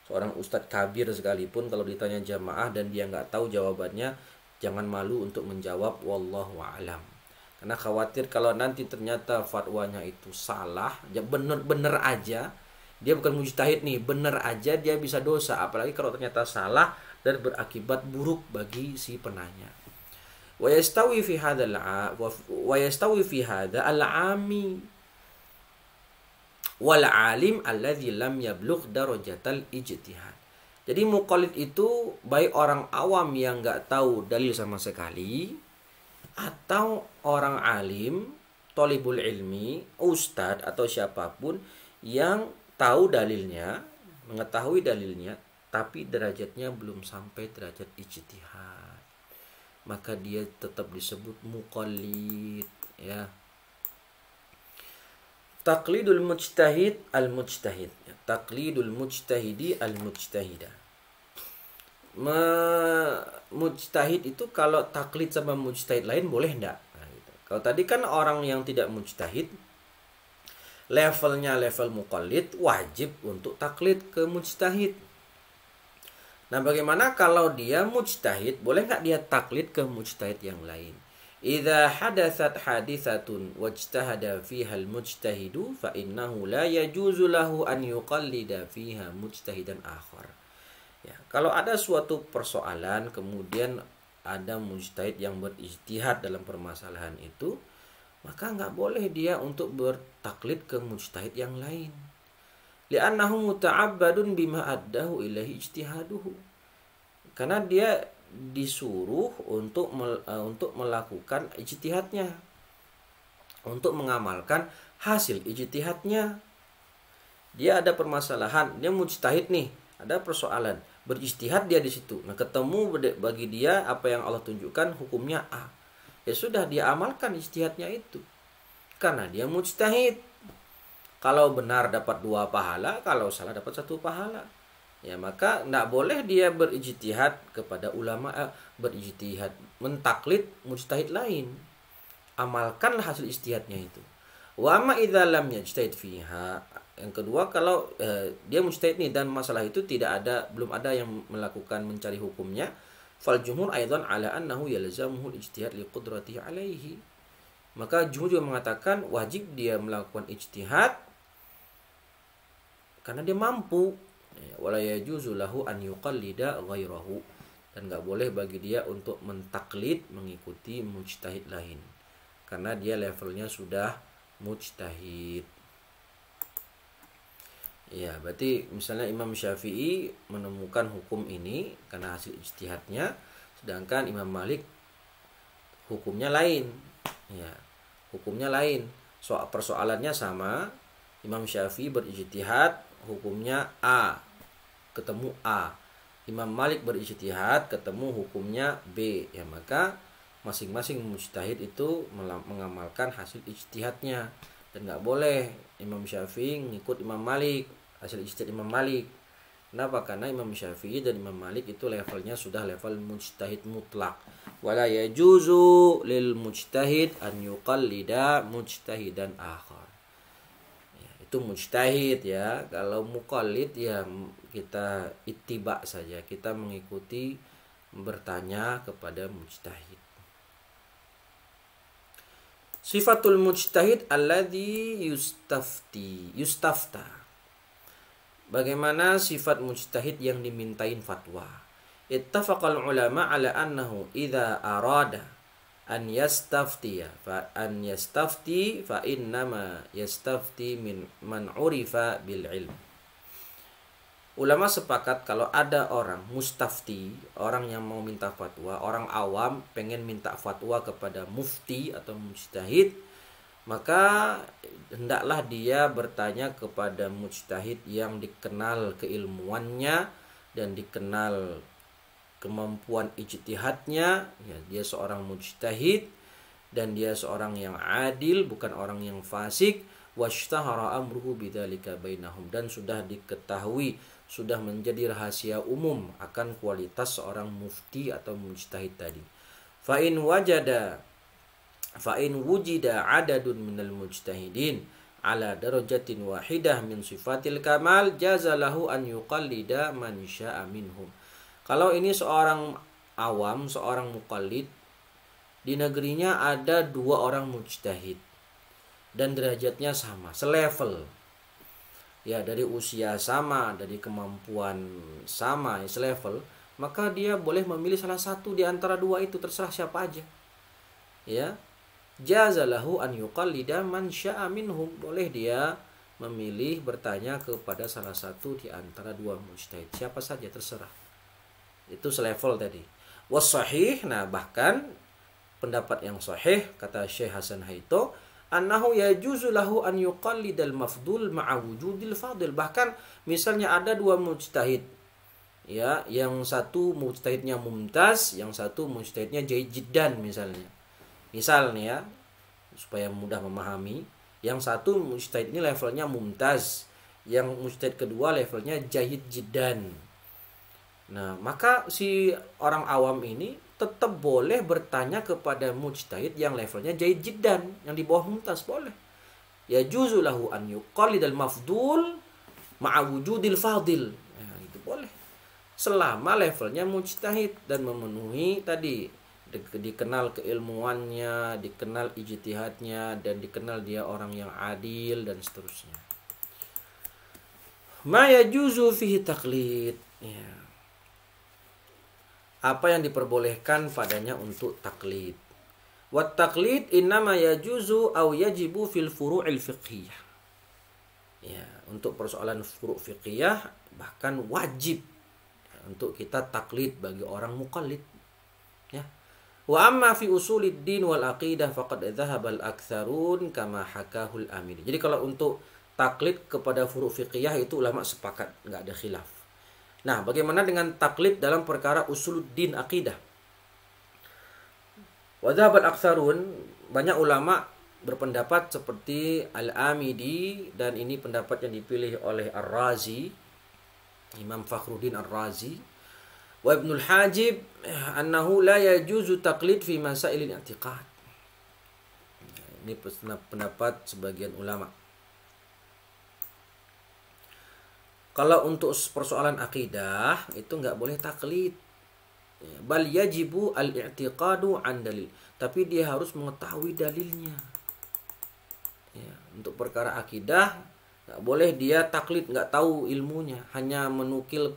seorang ustadz kabir sekalipun kalau ditanya jamaah dan dia nggak tahu jawabannya jangan malu untuk menjawab wallahu alam karena khawatir kalau nanti ternyata fatwanya itu salah bener-bener ya aja dia bukan mujtahid nih bener aja dia bisa dosa apalagi kalau ternyata salah dan berakibat buruk bagi si penanya wa yastawi fi hadzal wa yastawi fi hadza al-ami wal alim alladzi lam yablugh darajatal ijtihad. Jadi muqallid itu baik orang awam yang nggak tahu dalil sama sekali atau orang alim, tolibul ilmi, ustad atau siapapun yang tahu dalilnya, mengetahui dalilnya, tapi derajatnya belum sampai derajat ijtihad. Maka dia tetap disebut mukallid ya taqlidul mujtahid al-mujtahid. taqlidul mujtahidi al-mujtahida. Mujtahid itu kalau taklid sama mujtahid lain boleh enggak? Nah, gitu. Kalau tadi kan orang yang tidak mujtahid levelnya level mukallid wajib untuk taklid ke mujtahid. Nah bagaimana kalau dia mujtahid boleh nggak dia taklid ke mujtahid yang lain? Idza hadasat hadisatun wajtahada fiha al-mujtahidu fa innahu la yajuzu lahu an yuqallida fiha mujtahidan akhar. Ya, kalau ada suatu persoalan kemudian ada mujtahid yang berijtihad dalam permasalahan itu, maka enggak boleh dia untuk bertaklid ke mujtahid yang lain. Li'annahu muta'abbadun bima addahu ilahi ijtihaduhu. Karena dia disuruh untuk mel, uh, untuk melakukan ijtihadnya untuk mengamalkan hasil ijtihadnya dia ada permasalahan dia mujtahid nih ada persoalan beristihad dia di situ nah ketemu bagi dia apa yang Allah tunjukkan hukumnya A ya sudah dia amalkan ijtihadnya itu karena dia mujtahid kalau benar dapat dua pahala kalau salah dapat satu pahala ya maka tidak boleh dia berijtihad kepada ulama eh, berijtihad mentaklid mujtahid lain amalkanlah hasil istihadnya itu wa ma idza lam fiha yang kedua kalau eh, dia mujtahid nih dan masalah itu tidak ada belum ada yang melakukan mencari hukumnya fal jumhur aidan ala annahu yalzamuhu ijtihad li qudratihi alaihi maka jumhur juga mengatakan wajib dia melakukan ijtihad karena dia mampu Ya, wala yajuzu lahu an yuqallida ghairahu dan nggak boleh bagi dia untuk mentaklid mengikuti mujtahid lain karena dia levelnya sudah mujtahid Ya, berarti misalnya Imam Syafi'i menemukan hukum ini karena hasil ijtihadnya, sedangkan Imam Malik hukumnya lain. Ya, hukumnya lain. Soal persoalannya sama, Imam Syafi'i berijtihad hukumnya A ketemu A. Imam Malik berijtihad ketemu hukumnya B. Ya maka masing-masing mujtahid itu mengamalkan hasil ijtihadnya dan nggak boleh Imam Syafi'i ngikut Imam Malik hasil ijtihad Imam Malik kenapa karena Imam Syafi'i dan Imam Malik itu levelnya sudah level mujtahid mutlak wala yajuzu lil mujtahid an yuqallida mujtahidan akhar itu mujtahid ya kalau mukallid ya kita ittiba saja kita mengikuti bertanya kepada mujtahid sifatul mujtahid alladhi yustafti yustafta bagaimana sifat mujtahid yang dimintain fatwa ittafaqal ulama ala annahu idza arada an yastaftiya fa an yastafti fa ma yastafti min man urifa bil ilm Ulama sepakat kalau ada orang mustafti, orang yang mau minta fatwa, orang awam pengen minta fatwa kepada mufti atau mujtahid, maka hendaklah dia bertanya kepada mujtahid yang dikenal keilmuannya dan dikenal kemampuan ijtihadnya ya dia seorang mujtahid dan dia seorang yang adil bukan orang yang fasik washtahara amruhu bidzalika bainahum dan sudah diketahui sudah menjadi rahasia umum akan kualitas seorang mufti atau mujtahid tadi fa in wajada fa in wujida adadun minal mujtahidin ala darajatin wahidah min sifatil kamal jazalahu an yuqallida man syaa minhum kalau ini seorang awam, seorang mukallid, di negerinya ada dua orang mujtahid dan derajatnya sama, selevel. Ya, dari usia sama, dari kemampuan sama, ya, selevel, maka dia boleh memilih salah satu di antara dua itu terserah siapa aja. Ya. Jazalahu an yuqallida man sya'a minhum. Boleh dia memilih bertanya kepada salah satu di antara dua mujtahid. Siapa saja terserah itu selevel tadi was sahih nah bahkan pendapat yang sahih kata Syekh Hasan Haito annahu yajuzu lahu an yuqallidal mafdul ma'a wujudil fadil bahkan misalnya ada dua mujtahid ya yang satu mujtahidnya mumtaz yang satu mujtahidnya jiddan misalnya misalnya ya supaya mudah memahami yang satu mujtahid ini levelnya mumtaz yang mujtahid kedua levelnya jahid jiddan Nah, maka si orang awam ini tetap boleh bertanya kepada mujtahid yang levelnya jahid jiddan, yang di bawah mumtaz boleh. Ya juzulahu an al mafdul ma'a wujudil fadil. Ya, itu boleh. Selama levelnya mujtahid dan memenuhi tadi dikenal keilmuannya, dikenal ijtihadnya dan dikenal dia orang yang adil dan seterusnya. Ma yajuzu fihi taqlid. Ya apa yang diperbolehkan padanya untuk taklid. Wat taklid innama yajuzu au yajibu fil furu'il fiqhiyah. Ya, untuk persoalan furu' fiqhiyah bahkan wajib untuk kita taklid bagi orang mukallid. Ya. Wa amma fi usulid din wal aqidah faqad dhahaba al aktsarun kama hakahul amiri. Jadi kalau untuk taklid kepada furu' fiqhiyah itu ulama sepakat, nggak ada khilaf. Nah, bagaimana dengan taklid dalam perkara usuluddin akidah? Wadhabat aksarun, banyak ulama berpendapat seperti Al-Amidi dan ini pendapat yang dipilih oleh Ar-Razi, Imam Fakhruddin Ar-Razi. Wa Ibnul Hajib, annahu la yajuzu taklid fi masailin i'tiqad. Ini pendapat sebagian ulama. Kalau untuk persoalan akidah itu nggak boleh taklid. Ya, bal yajibu al-i'tiqadu an dalil. Tapi dia harus mengetahui dalilnya. Ya, untuk perkara akidah nggak boleh dia taklid nggak tahu ilmunya, hanya menukil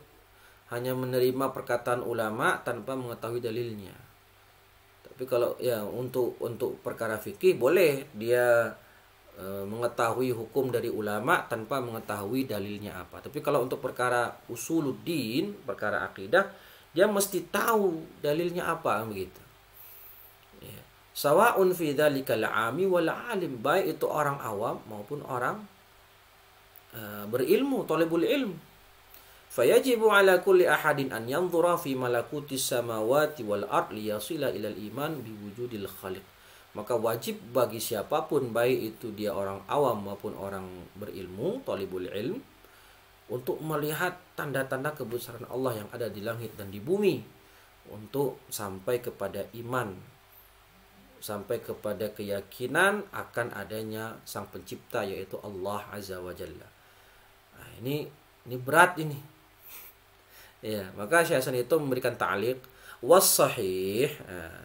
hanya menerima perkataan ulama tanpa mengetahui dalilnya. Tapi kalau ya untuk untuk perkara fikih boleh dia e, mengetahui hukum dari ulama tanpa mengetahui dalilnya apa. Tapi kalau untuk perkara usuluddin, perkara akidah, dia mesti tahu dalilnya apa kan begitu. Ya. Sawa'un fi dzalikal ami wal alim, baik itu orang awam maupun orang uh, berilmu, talibul ilm. Fayajibu ala kulli ahadin an yanzura fi malakutis samawati wal ard liyasila ilal iman biwujudil khaliq maka wajib bagi siapapun baik itu dia orang awam maupun orang berilmu talibul ilm untuk melihat tanda-tanda kebesaran Allah yang ada di langit dan di bumi untuk sampai kepada iman sampai kepada keyakinan akan adanya sang pencipta yaitu Allah azza wa jalla nah, ini ini berat ini ya maka Syekh itu memberikan ta'liq was sahih eh,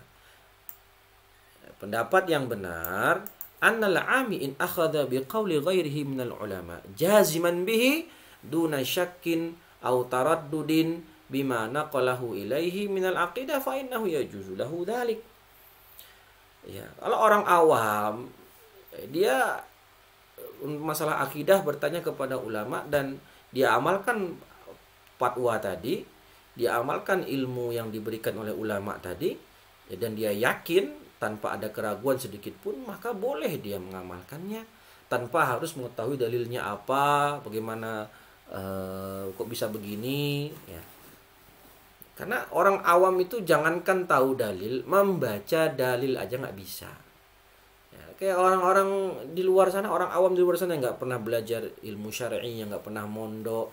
Pendapat yang benar, annal ami in akhadha biqauli ghairihi minal ulama jaziman bihi duna syakkin aw taraddudin bima naqalahu ilaihi minal aqidah fa innahu yajuzu lahu dhalik. Ya, kalau orang awam dia eh, masalah akidah bertanya kepada ulama dan dia amalkan fatwa tadi, dia amalkan ilmu yang diberikan oleh ulama tadi ya, dan dia yakin tanpa ada keraguan sedikit pun maka boleh dia mengamalkannya tanpa harus mengetahui dalilnya apa bagaimana uh, kok bisa begini ya karena orang awam itu jangankan tahu dalil membaca dalil aja nggak bisa ya, kayak orang-orang di luar sana orang awam di luar sana nggak pernah belajar ilmu syar'i yang nggak pernah mondok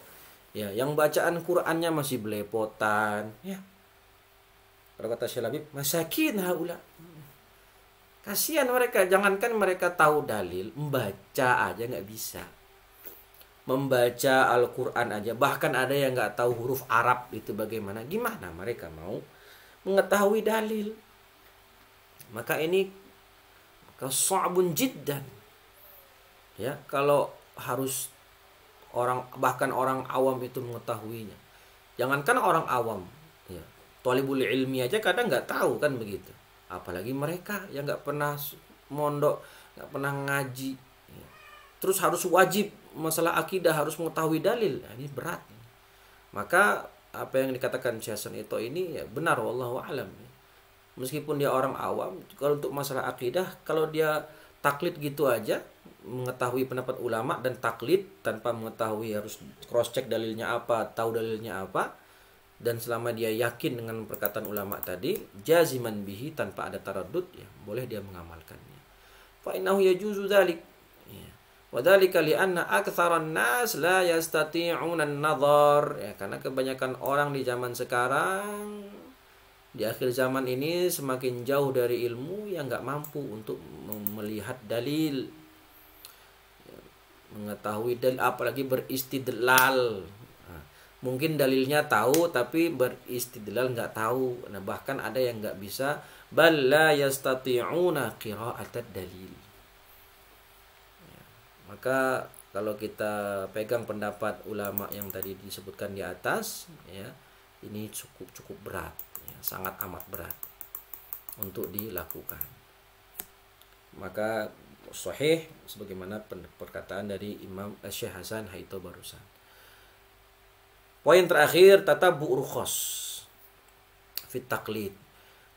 ya yang bacaan Qurannya masih belepotan ya kalau kata Syalabib, masakin haula Kasihan mereka, jangankan mereka tahu dalil, membaca aja nggak bisa. Membaca Al-Quran aja, bahkan ada yang nggak tahu huruf Arab itu bagaimana. Gimana mereka mau mengetahui dalil? Maka ini kesobun jiddan. Ya, kalau harus orang bahkan orang awam itu mengetahuinya. Jangankan orang awam, ya. Tolibul ilmi aja kadang nggak tahu kan begitu apalagi mereka yang nggak pernah mondok nggak pernah ngaji ya. terus harus wajib masalah akidah harus mengetahui dalil nah, ini berat maka apa yang dikatakan Jason itu ini ya benar wallahu alam meskipun dia orang awam kalau untuk masalah akidah kalau dia taklid gitu aja mengetahui pendapat ulama dan taklid tanpa mengetahui harus cross check dalilnya apa tahu dalilnya apa dan selama dia yakin dengan perkataan ulama tadi jaziman bihi tanpa ada taradud ya boleh dia mengamalkannya fa innahu yajuzu dzalik ya dzalika li anna aktsaran nas la yastati'una an-nadhar ya karena kebanyakan orang di zaman sekarang di akhir zaman ini semakin jauh dari ilmu yang nggak mampu untuk melihat dalil ya, mengetahui dan apalagi beristidlal mungkin dalilnya tahu tapi beristidlal nggak tahu nah bahkan ada yang nggak bisa bal la yastati'una qira'atat dalil ya, maka kalau kita pegang pendapat ulama yang tadi disebutkan di atas ya ini cukup cukup berat ya, sangat amat berat untuk dilakukan maka sahih sebagaimana perkataan dari Imam eh, Syekh Hasan Haito barusan Poin terakhir tata bu'rukhos fit taklid.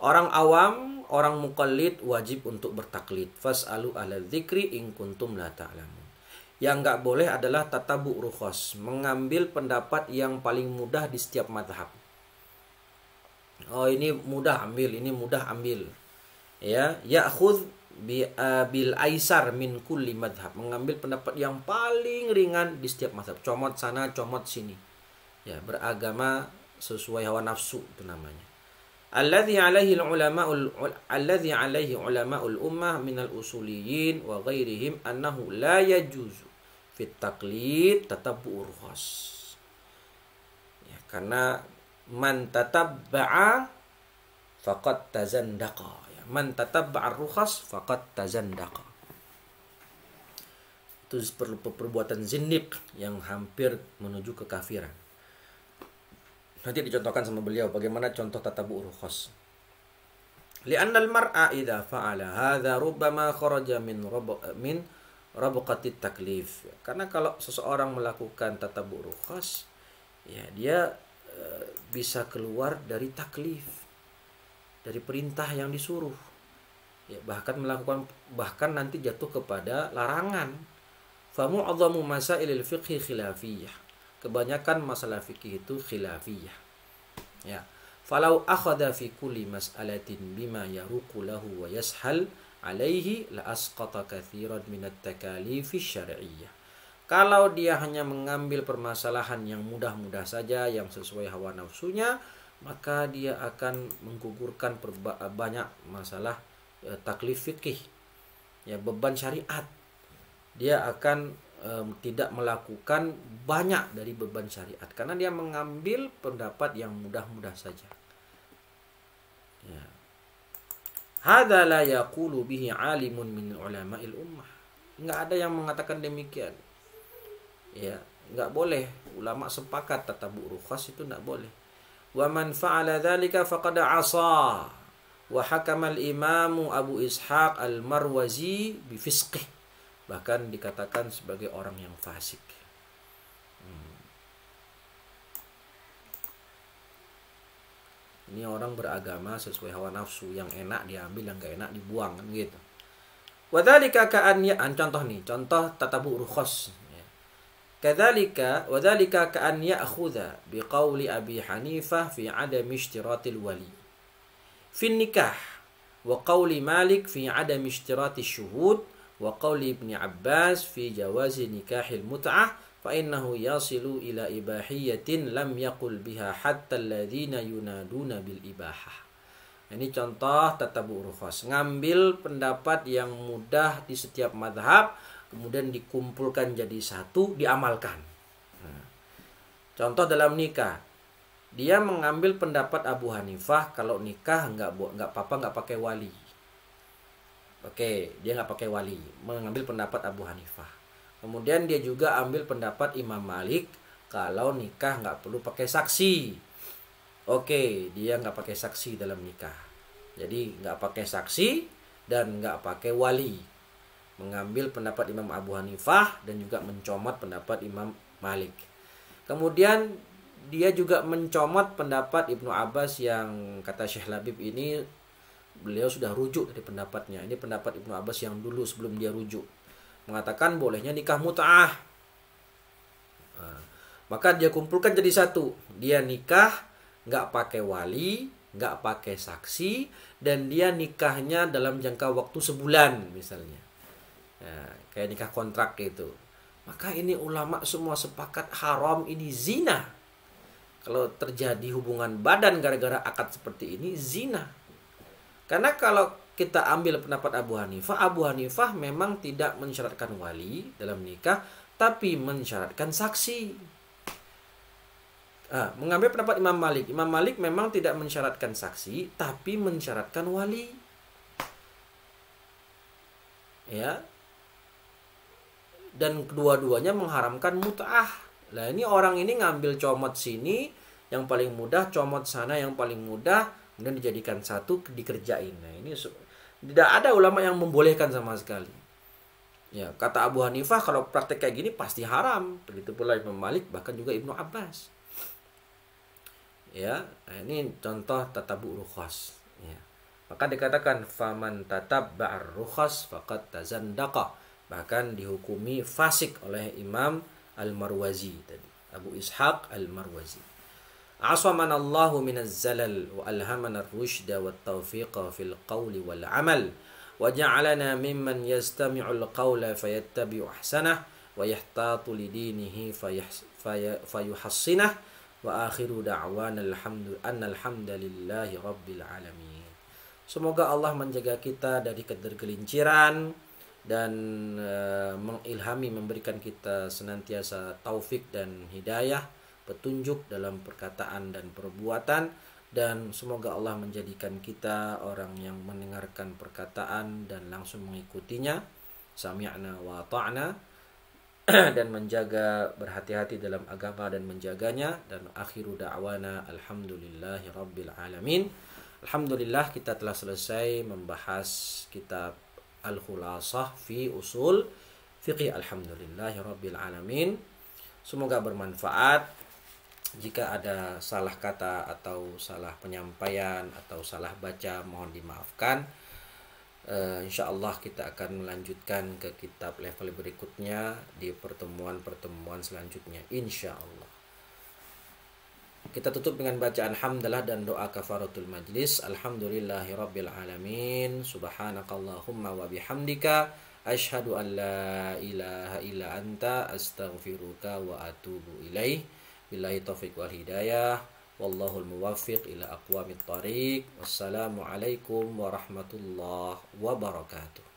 Orang awam, orang mukallid wajib untuk bertaklid. Fas'alu ala zikri in kuntum la ta'lamu. Yang nggak boleh adalah tatabu bu'rukhos. mengambil pendapat yang paling mudah di setiap madhab. Oh ini mudah ambil, ini mudah ambil. Ya, ya'khudh bi, eh, bil aisar min kulli madhab. Mengambil pendapat yang paling ringan di setiap madhab. Comot sana, comot sini ya beragama sesuai hawa nafsu itu namanya alladhi alaihi ulama alladhi alaihi ulamaul ummah min al usuliyin wa ghairihim annahu la yajuzu fit taqlid tatabbu'ur khas ya karena man tatabba'a faqad tazandaqa ya, man tatabba'a rukhas faqad tazandaqa itu perlu perbuatan zindik yang hampir menuju kekafiran Nanti dicontohkan sama beliau bagaimana contoh tatabu rukhas. Lianna al-mar'a idza fa'ala hadza rubbama kharaja min min rabqati taklif. Karena kalau seseorang melakukan tatabu rukhas, ya dia eh, bisa keluar dari taklif. Dari perintah yang disuruh. Ya, bahkan melakukan bahkan nanti jatuh kepada larangan. Famu'azzamu masailil fiqhi khilafiyah kebanyakan masalah fikih itu khilafiyah. Ya. Falau akhadha fi kulli mas'alatin bima yaruqu lahu wa yashal alaihi la asqata katsiran min at-takalif syar'iyyah. Kalau dia hanya mengambil permasalahan yang mudah-mudah saja yang sesuai hawa nafsunya, maka dia akan menggugurkan banyak masalah eh, taklif fikih. Ya, beban syariat. Dia akan um, tidak melakukan banyak dari beban syariat karena dia mengambil pendapat yang mudah-mudah saja. Ya. Hada la yaqulu bihi alimun min ulama'il ummah. Enggak ada yang mengatakan demikian. Ya, enggak boleh. Ulama sepakat tatabu rukhas itu enggak boleh. Wa man fa'ala dzalika faqad 'asa. Wa hakama al-imamu Abu Ishaq al-Marwazi bi fisqih bahkan dikatakan sebagai orang yang fasik. Hmm. Ini orang beragama sesuai hawa nafsu yang enak diambil yang gak enak dibuang kan gitu. Wadhalika ka'anya contoh nih, contoh tatabu rukhos. Ya. Kadzalika wadhalika ka'an ya'khudha biqauli Abi Hanifah fi adam ishtiratil wali. Fi nikah wa qauli Malik fi adam ishtirati syuhud wa qawli Ibn Abbas fi jawazi nikahil mut'ah fa innahu yasilu ila ibahiyatin lam yaqul biha hatta alladhina yunaduna bil ibahah. Ini contoh tatabu rukhas. Ngambil pendapat yang mudah di setiap madhab, kemudian dikumpulkan jadi satu, diamalkan. Nah, contoh dalam nikah, dia mengambil pendapat Abu Hanifah kalau nikah nggak nggak apa-apa nggak pakai wali Oke, dia nggak pakai wali, mengambil pendapat Abu Hanifah. Kemudian dia juga ambil pendapat Imam Malik kalau nikah nggak perlu pakai saksi. Oke, dia nggak pakai saksi dalam nikah. Jadi nggak pakai saksi dan nggak pakai wali. Mengambil pendapat Imam Abu Hanifah dan juga mencomot pendapat Imam Malik. Kemudian dia juga mencomot pendapat Ibnu Abbas yang kata Syekh Labib ini beliau sudah rujuk dari pendapatnya. Ini pendapat Ibnu Abbas yang dulu sebelum dia rujuk. Mengatakan bolehnya nikah mut'ah. Nah, maka dia kumpulkan jadi satu. Dia nikah nggak pakai wali, nggak pakai saksi, dan dia nikahnya dalam jangka waktu sebulan misalnya. Nah, kayak nikah kontrak gitu. Maka ini ulama semua sepakat haram ini zina. Kalau terjadi hubungan badan gara-gara akad seperti ini, zina. Karena kalau kita ambil pendapat Abu Hanifah, Abu Hanifah memang tidak mensyaratkan wali dalam nikah, tapi mensyaratkan saksi. Nah, mengambil pendapat Imam Malik, Imam Malik memang tidak mensyaratkan saksi, tapi mensyaratkan wali. Ya, dan kedua-duanya mengharamkan mut'ah. Nah, ini orang ini ngambil comot sini yang paling mudah, comot sana yang paling mudah, kemudian dijadikan satu dikerjain nah ini tidak ada ulama yang membolehkan sama sekali ya kata Abu Hanifah kalau praktek kayak gini pasti haram begitu pula Imam Malik bahkan juga Ibnu Abbas ya nah, ini contoh tatabu rukhas ya maka dikatakan faman tatab ba'ar rukhas fakat tazandaqa bahkan dihukumi fasik oleh Imam Al-Marwazi tadi Abu Ishaq Al-Marwazi Asamanallahu minaz zalal wa alhamana rusyda wa taufiqa fil qawli wal amal wa ja'alana mimman yastami'ul qawla fayattabi'u ahsanah wa yahtatu lidinihi fayuhassinah wa akhiru da'wana alhamdu alhamdulillahi rabbil alamin. Semoga Allah menjaga kita dari ketergelinciran dan e, mengilhami memberikan kita senantiasa taufik dan hidayah petunjuk dalam perkataan dan perbuatan dan semoga Allah menjadikan kita orang yang mendengarkan perkataan dan langsung mengikutinya sami'na wa ta'na dan menjaga berhati-hati dalam agama dan menjaganya dan akhiru da'wana alhamdulillahi rabbil alamin Alhamdulillah kita telah selesai membahas kitab Al-Khulasah fi Usul Fiqih Alhamdulillahi Rabbil Alamin Semoga bermanfaat jika ada salah kata atau salah penyampaian atau salah baca mohon dimaafkan. Uh, eh, insya Allah kita akan melanjutkan ke kitab level berikutnya di pertemuan-pertemuan selanjutnya. Insya Allah. Kita tutup dengan bacaan hamdalah dan doa kafaratul majlis. alhamdulillahirabbil alamin. Subhanakallahumma wa bihamdika asyhadu an la ilaha illa anta astaghfiruka wa atubu ilaih. Billahi taufiq wal hidayah. Wallahul muwaffiq ila aqwamit tariq. Wassalamualaikum warahmatullahi wabarakatuh.